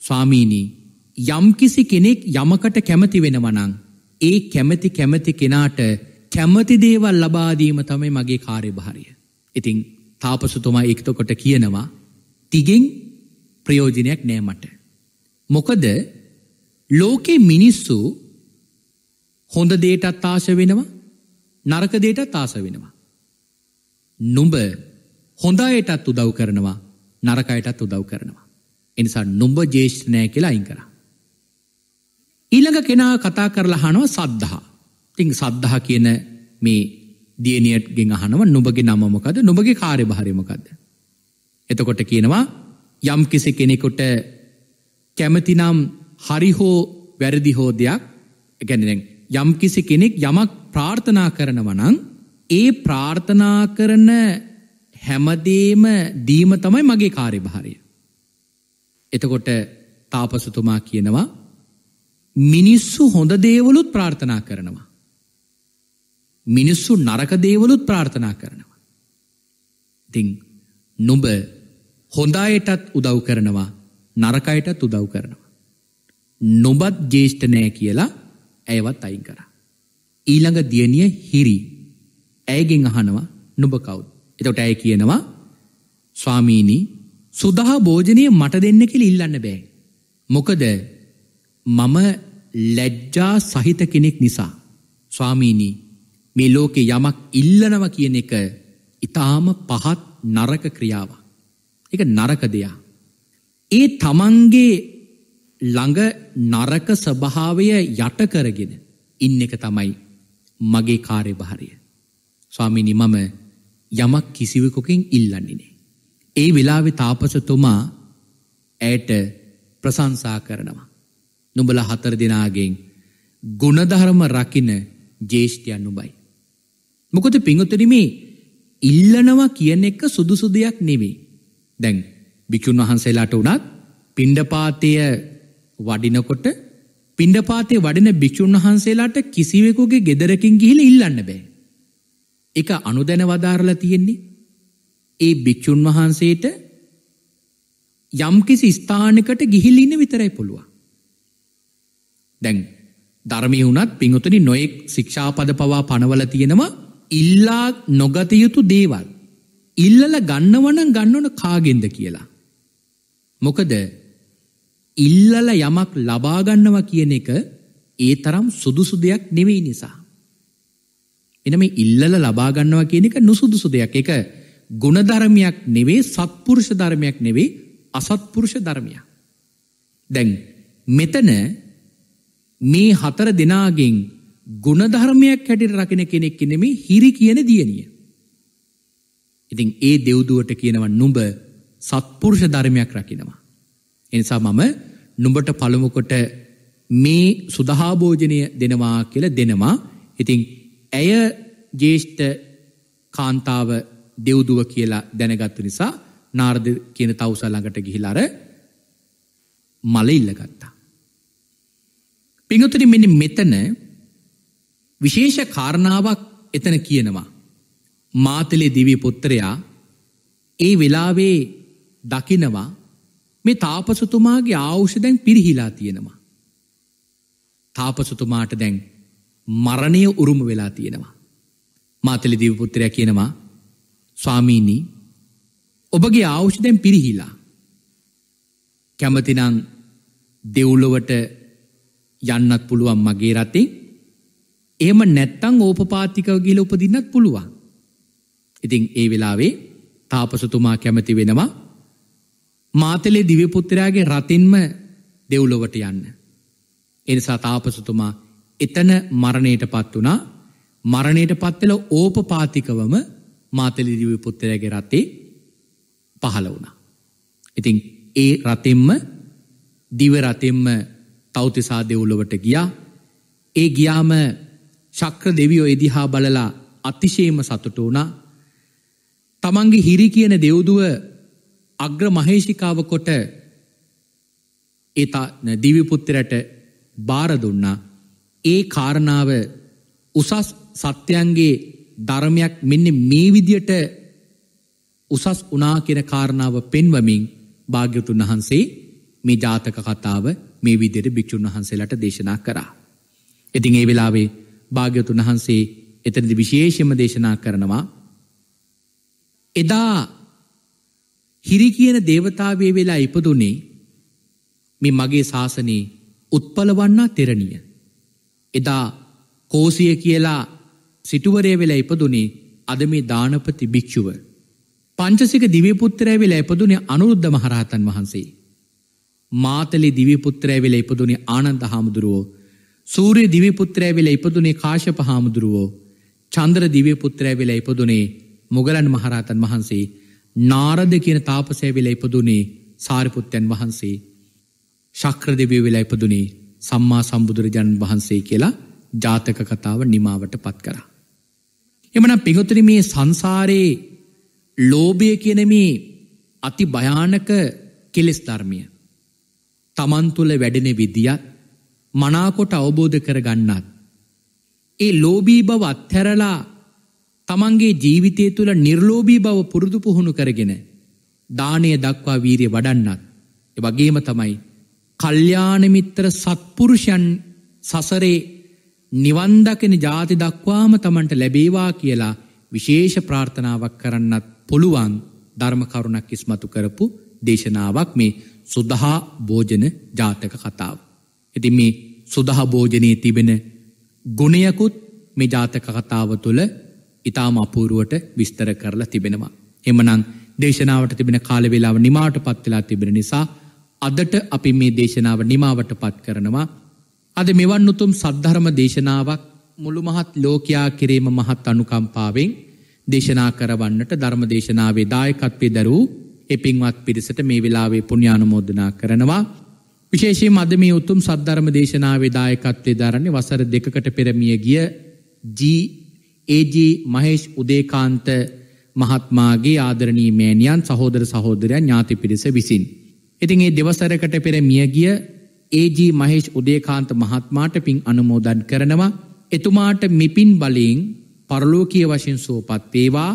ස්වාමීනි යම්කිසි කෙනෙක් යමකට කැමති වෙනවනං ඒ කැමති කැමති කෙනාට කැමති දේවල් ලබාදීම තමයි මගේ කාර්යභාරය. ඉතිං තාපසතුමා එක්තකොට කියනවා තිගෙන් ප්‍රයෝජනයක් නෑමට. මොකද ලෝකේ මිනිස්සු හොඳ දේටත් ආශ වෙනවා නරක දේටත් ආස වෙනවා. නුඹ හොඳයටත් උදව් කරනවා නරකයටත් උදව් කරනවා. එනිසා නුඹ ජේෂ්ඨනය කියලා අයින් කර. ඊළඟ කෙනා කතා කරලා හනවා සද්ධහා. තිං සද්ධහ කියන මේ දියනියට්ගෙන් අහනව නුබගේ නමමකද නොබගේ කාරය භාරමකක්ද. එතකොට කියනවා යම් කිසි කෙනෙකොට කැමතිනම් හරිහෝ වැරදිහෝ දෙයක් ගැනෙන යම් කිසි කෙනෙක් යමක් ප්‍රාර්ථනා කරනවනං ඒ ප්‍රාර්ථනා කරන හැමදේම දීම තමයි මගේ කාරය භාරය. එතකොට තාපසතුමා කියනවා මිනිස්සු හොඳ දේවලුත් ප්‍රාර්ථනා කරනවා. මිනිස්සු නරක දේවලුත් ප්‍රාර්ථනා කරනවා. තිං නුඹ හොඳායටත් උදව් කරනවා නරකයටත් උදව් කරනවා. නොබත් ජේෂ්ඨනෑ කියලා ඇයවත් අයින් කර. ඊළඟ දියනිය හිරි ඇයගෙන් අහනවා නුඹ කවුද. එතට ඇය කියනවා ස්වාමීණී සුදහා භෝජනය මට දෙන්න කෙළ ඉල්ලන්න බෑ. මොකද මම ලැජ්ජා සහිත කෙනෙක් නිසා ස්වාමීණී මේ ලෝකෙ යමක් ඉල්ලනව කියන එක ඉතාම පහත් නරක ක්‍රියාවක්. එක නරක දෙයා. ඒ තමන්ගේ ළඟ නරක ස්වභාවය යට කරගෙන ඉන්න එක තමයි මගේ කාර්යභාරය. ස්වාමීනි මම යමක් කිසිවෙකුකින් ඉල්ලන්නේ නෑ. ඒ වෙලාවේ තාපසතුමා ඇයට ප්‍රශංසා කරනවා. නුඹලා හතර දිනාගෙන් ගුණධර්ම රකින්න ජේෂ්ඨයන් නුඹයි. මොකොද පිංගුතුනි මේ ඉල්ලනවා කියන එක සුදුසු දෙයක් නෙවේ. දැන් භික්ෂුන් වහන්සේලාට උනත් පිණ්ඩපාතය වඩිනකොට පිණ්ඩපාතේ වඩින භික්ෂුන් වහන්සේලාට කිසිවෙකුගේ ගෙදරකින් ගිහිලා ඉල්ලන්න බෑ. ඒක අනුදැන වදාරලා තියෙන්නේ. ඒ භික්ෂුන් වහන්සේට යම්කිසි ස්ථානකට ගිහිල් ඉන්න විතරයි පුළුවන්. දැන් ධර්මයේ වුණත් පිංගුතුනි නොයෙක් ශික්ෂාපද පවා පනවල තියෙනවා ඉල්ලා නොගතයුතු දේවල්. ඉල්ලල ගන්නවනන් ගන්නවන කාගෙන්ද කියලා. මොකද ඉල්ලල යමක් ලබාගන්නවා කියන එක ඒ තරම් සුදුසු දෙයක් නෙවෙයි නිසා. එනම ඉල්ලල ලබාගන්නවා කියන එක නුසුදුසු දෙයක් එක ගුණධර්මයක් නෙවේ සත්පුරුෂ ධර්මයක් නෙවේ අසත්පුරුෂ ධර්මයක්. දැන් මෙතන මේ හතර දෙනාගෙන් ගුණධර්මයක් හැටියට රකින කෙනෙක් නෙමේ හිරි කියන දියණිය. ඉතින් ඒ දෙව්දුවට කියනවා නුඹ සත්පුරුෂ ධර්මයක් රකිනවා. එනිසා මම නුඹට පළමුකොට මේ සුදහාභෝජනය දෙනවා කියල දෙනවා. ඉතින් ඇය ජේෂ්ඨ කාන්තාව දෙව්දුව කියලා දැනගත්තු නිසා නාර්ධ කියන තවසල් ළඟට ගිහිලාර මල ඉල්ලගත්තා. පිඟතුනි මෙන්න මෙතන විශේෂ කාරණාවක් එතන කියනවා. මාතලේ දිවී පුත්‍රයා ඒ වෙලාවේ දකිනවා මේ තාපසතුමාගේ ආවුෂ දැන් පිරිහිලා තියෙනවා. තාපසතුමාට දැන් මරණය උරුම වෙලා තියෙනවා. මාතලි දිවපුත්‍රය කියනවා ස්වාමීණී ඔබගේ ආවුෂ දැන් පිරිහිලා. කැමතිනං දෙව්ලොවට යන්නත් පුළුවන් මගේ රතේ එම නැත්තං ඕපපාතිකව ගිල උපදින්නත් පුළුවන්. ඉතිං ඒ වෙලාවේ තාපසතුමා කැමති වෙනවා මාතලේ දිවපුත්තරයාගේ රතින්ම දෙව්ලොවට යන්න. එනිසා තාපසතුමා එතන මරණයට පත් වනා මරණයට පත්වෙල ඕපපාතිකවම මාතලි දිවපුත්තරයාගේ රතේ පහළ වුණා. ඉතිං ඒ රතෙම්ම දිවරතෙම්ම තෞතිසා දෙව්ලොවට ගියා ඒ ගියාම ශක්‍ර දෙවියෝ එදිහා බලලා අතිශේම සතුට වුණා තමන්ගේ හිරි කියන දෙව්දුව අග්‍ර මහේෂිකාව කොට ඒතා දිවිපුත්තරට බාර දුන්නා ඒ කාරණාව උසස් සත්‍යයන්ගේ ධර්මයක් මෙන්න මේ විදියට උසස් උනා කියෙන කාරණාව පෙන්වමින් භාග්‍යතුන් වහන්සේ මේ ජාතක කතාව මේ විදියට භික්‍ෂූන් වහන්සේලට දේශනා කරා. ඉතින් ඒ වෙලාවේ භාග්‍යතුන් වහන්සේ එතනදි විශේෂම දේශනා කරනවා. එදා හිරි කියන දේවතාවේ වෙලා ඉපදුනේ මේ මගේ ශාසනයේ උත්පලවන්නා තෙරණිය. එදා කෝසිය කියලා සිටුවරය වෙලා ඉපදුනේ අද මේ දානපති භික්‍ෂුව. පංචසික දිවපුත්තරය වෙලා ඉපදුනේ අනුරුද්ධ මහරහතන් වහන්සේ. මාතලි දිවපුත්‍රය වෙලා ඉපදුනේ ආනන්ද හාමුදුරුවෝ සූරය දිවිපුත්‍රය වෙල ඉපදුනේ කාශප හාමුදුරුවෝ චන්ද්‍ර දිවිපුත්‍රය වෙල ඉපදුනේ මුගලන් මහරහතන් වහන්සේ නාරද කියන තාපසය වෙල ඉපදුනේ සාරිපුත්තයන් වහන්සේ ශක්‍රදවිය වෙලා ඉපදුනේ සම්මා සම්බුදුරජාණන් වහන්සේ කියලා ජාතක කතාව නිමාවට පත් කරා. එමන පිගොතන මේ සංසාරයේ ලෝභය කියන මේ අති භයානක කෙලෙස් ධර්මය. තමන් තුළ වැඩෙන විදිියත් මනාකොට අවබෝධ කරගන්නත්. ඒ ලෝබී බව අත්හැරලා තමන්ගේ ජීවිතය තුළ නිර්ලෝබී බව පුරුදු පුහුණු කරගෙන දානය දක්වා වීරය වඩන්නත්. එ වගේම තමයි කල්්‍යානමිත්‍ර සත්පුරුෂයන් සසරේ නිවන්දකෙන ජාති දක්වාම තමන්ට ලැබේවා කියලා විශේෂ ප්‍රාර්ථනාවක් කරන්නත් පුළුවන් ධර්මකරුණක් ඉස්මතු කරපු දේශනාවක් මේ සුදහා භෝජන ජාතක කතාව. ඇති මේ සුදහභෝජනයේ තිබෙන ගුණයකුත් මේ ජාතකකතාව තුළ ඉතාම අපූරුවට විස්තර කරලා තිබෙනවා. එමනං දේශනාවට තිබෙන කාලවෙලාව නිමාට පත්වෙලා තිබෙන නිසා අදට අපි මේ දේශනාව නිමාවට පත් කරනවා. අද මෙවන් උතුම් සද්ධරම දේශනාවක් මුළුමහත් ලෝකයා කිරීම මහත් අනුකම්පාවෙන් දේශනා කරවන්නට ධර්ම දේශනාවේ දායකත්වය දරූ එපින්වත් පිරිසට මේ වෙලාවේ පුුණ්‍යානමෝදනා කරනවා විශේෂයේ මද මේ උතුම් සද්ධර්ම දේශනා වෙදායකත්වය දරන්නේ වසර දෙකකට පෙරමිය ගිය ජඒජ මහේෂ් උදේකාන්ත මහත්මාගේ ආදරණී මෑනියන් සහෝදර සහෝදරයන් ඥාති පිරිස විසින්. ඉතින් ඒ දෙවසරකට පෙර මියගිය ඒජ මහේෂ් උදේකාන්ත මහත්මාට පින් අනුමෝදන් කරනවා එතුමාට මෙපින් බලින් පරලෝකය වශයෙන් සෝපත් වේවා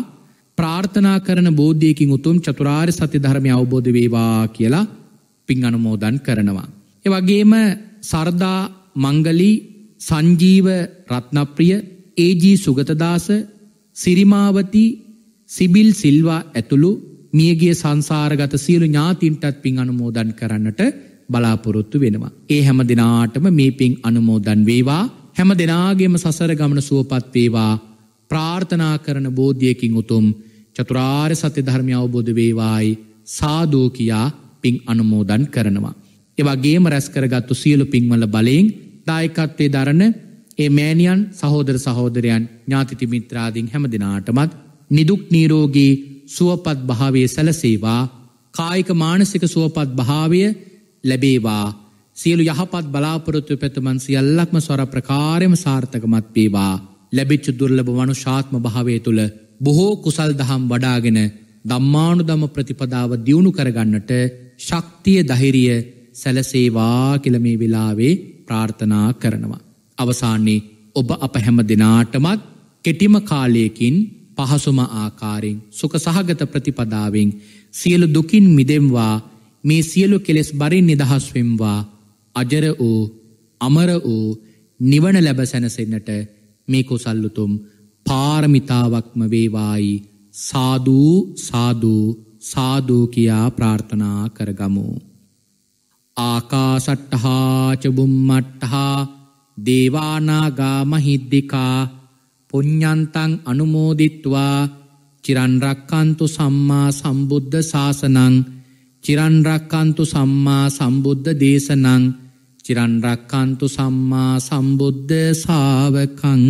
ප්‍රාර්ථනා කරන බෝධයකින් උතුම් චතුරාර් සති ධර්මය අවබෝධ වේවා කියලා පින් අනුමෝදන් කරනවා. එවගේම සර්දා මංගලී සංජීව රත්නප්‍රිය ඒජී සුගතදාස සිරිමාවති සිබිල් සිල්වා ඇතුළු මියගේ සංසාරගත සියලු ඥාතින්ටත් පින් අනුමෝදන් කරන්නට බලාපොරොත්තු වෙනවා. ඒ හැම දෙනාටම මේ පින් අනුමෝදන් වේවා හැම දෙනාගේම සසර ගමන සුවපත් වේවා ප්‍රාර්ථනා කරන බෝධියකින් උතුම් චතුරාර් සත්‍ය ධර්මය අවබෝධ වේවායි සාදෝ කියා පින් අනුමෝදන් කරනවා. එවාගේම රැස්කරගත්තු සියලු පින්වල බලයෙන් දායකත්වය දරණ ඒ මෑනියන් සහෝදර සහෝදරයන් ඥාතිති මිත්‍රාදිින් හැම දෙනාටමත් නිදුක් නීරෝගේ සුවපත් භාවය සැලසේවා කායික මානසික සුවපත් භාවය ලැබේවා සියලු යහපත් බලාපොරොත්තු පැතුමන් සියල්ලක්ම ස්වර ප්‍රකාරයම සාර්ථකමත් වේවා ලැබිච්චු දුර්ලබ වනු ශාත්ම භාවය තුළ බොහෝ කුසල් දහම් වඩාගෙන දම්මානු දම ප්‍රතිපදාව දියුණු කරගන්නට ශක්තිය දහිරිය සැලසේවා කළමේ වෙලාවේ ප්‍රාර්ථනා කරනවා. අවසාන්නේ ඔබ අප හැම දෙනාටමත් කෙටිම කාලයකින් පහසුම ආකාරෙන් සුක සහගත ප්‍රතිපදාවෙන් සියලු දුකින් මිදෙම්වා මේ සියලු කෙලෙස් බරින් නිදහස්වෙම්වා අජර වූ අමර වූ නිවන ලැබ සැනසෙන්නට මේ කොසල්ලුතුම් පාරමිතාවක්ම වේවායි සාධූ සාධූ සාදූ කියා ප්‍රාර්ථනා කරගමු. ආකාසට්ටහාචබුම්මට්ටහා දේවානාගා මහිද්දිකා පුඤ්ඥන්තං අනුමෝදිත්වා චිරන්රක්කන්තු සම්මා සම්බුද්ධ ශාසනං චිරන්රක්කන්තු සම්මා සම්බුද්ධ දේශනං චිරන්රක්කන්තු සම්මා සම්බුද්ධ සාාවකං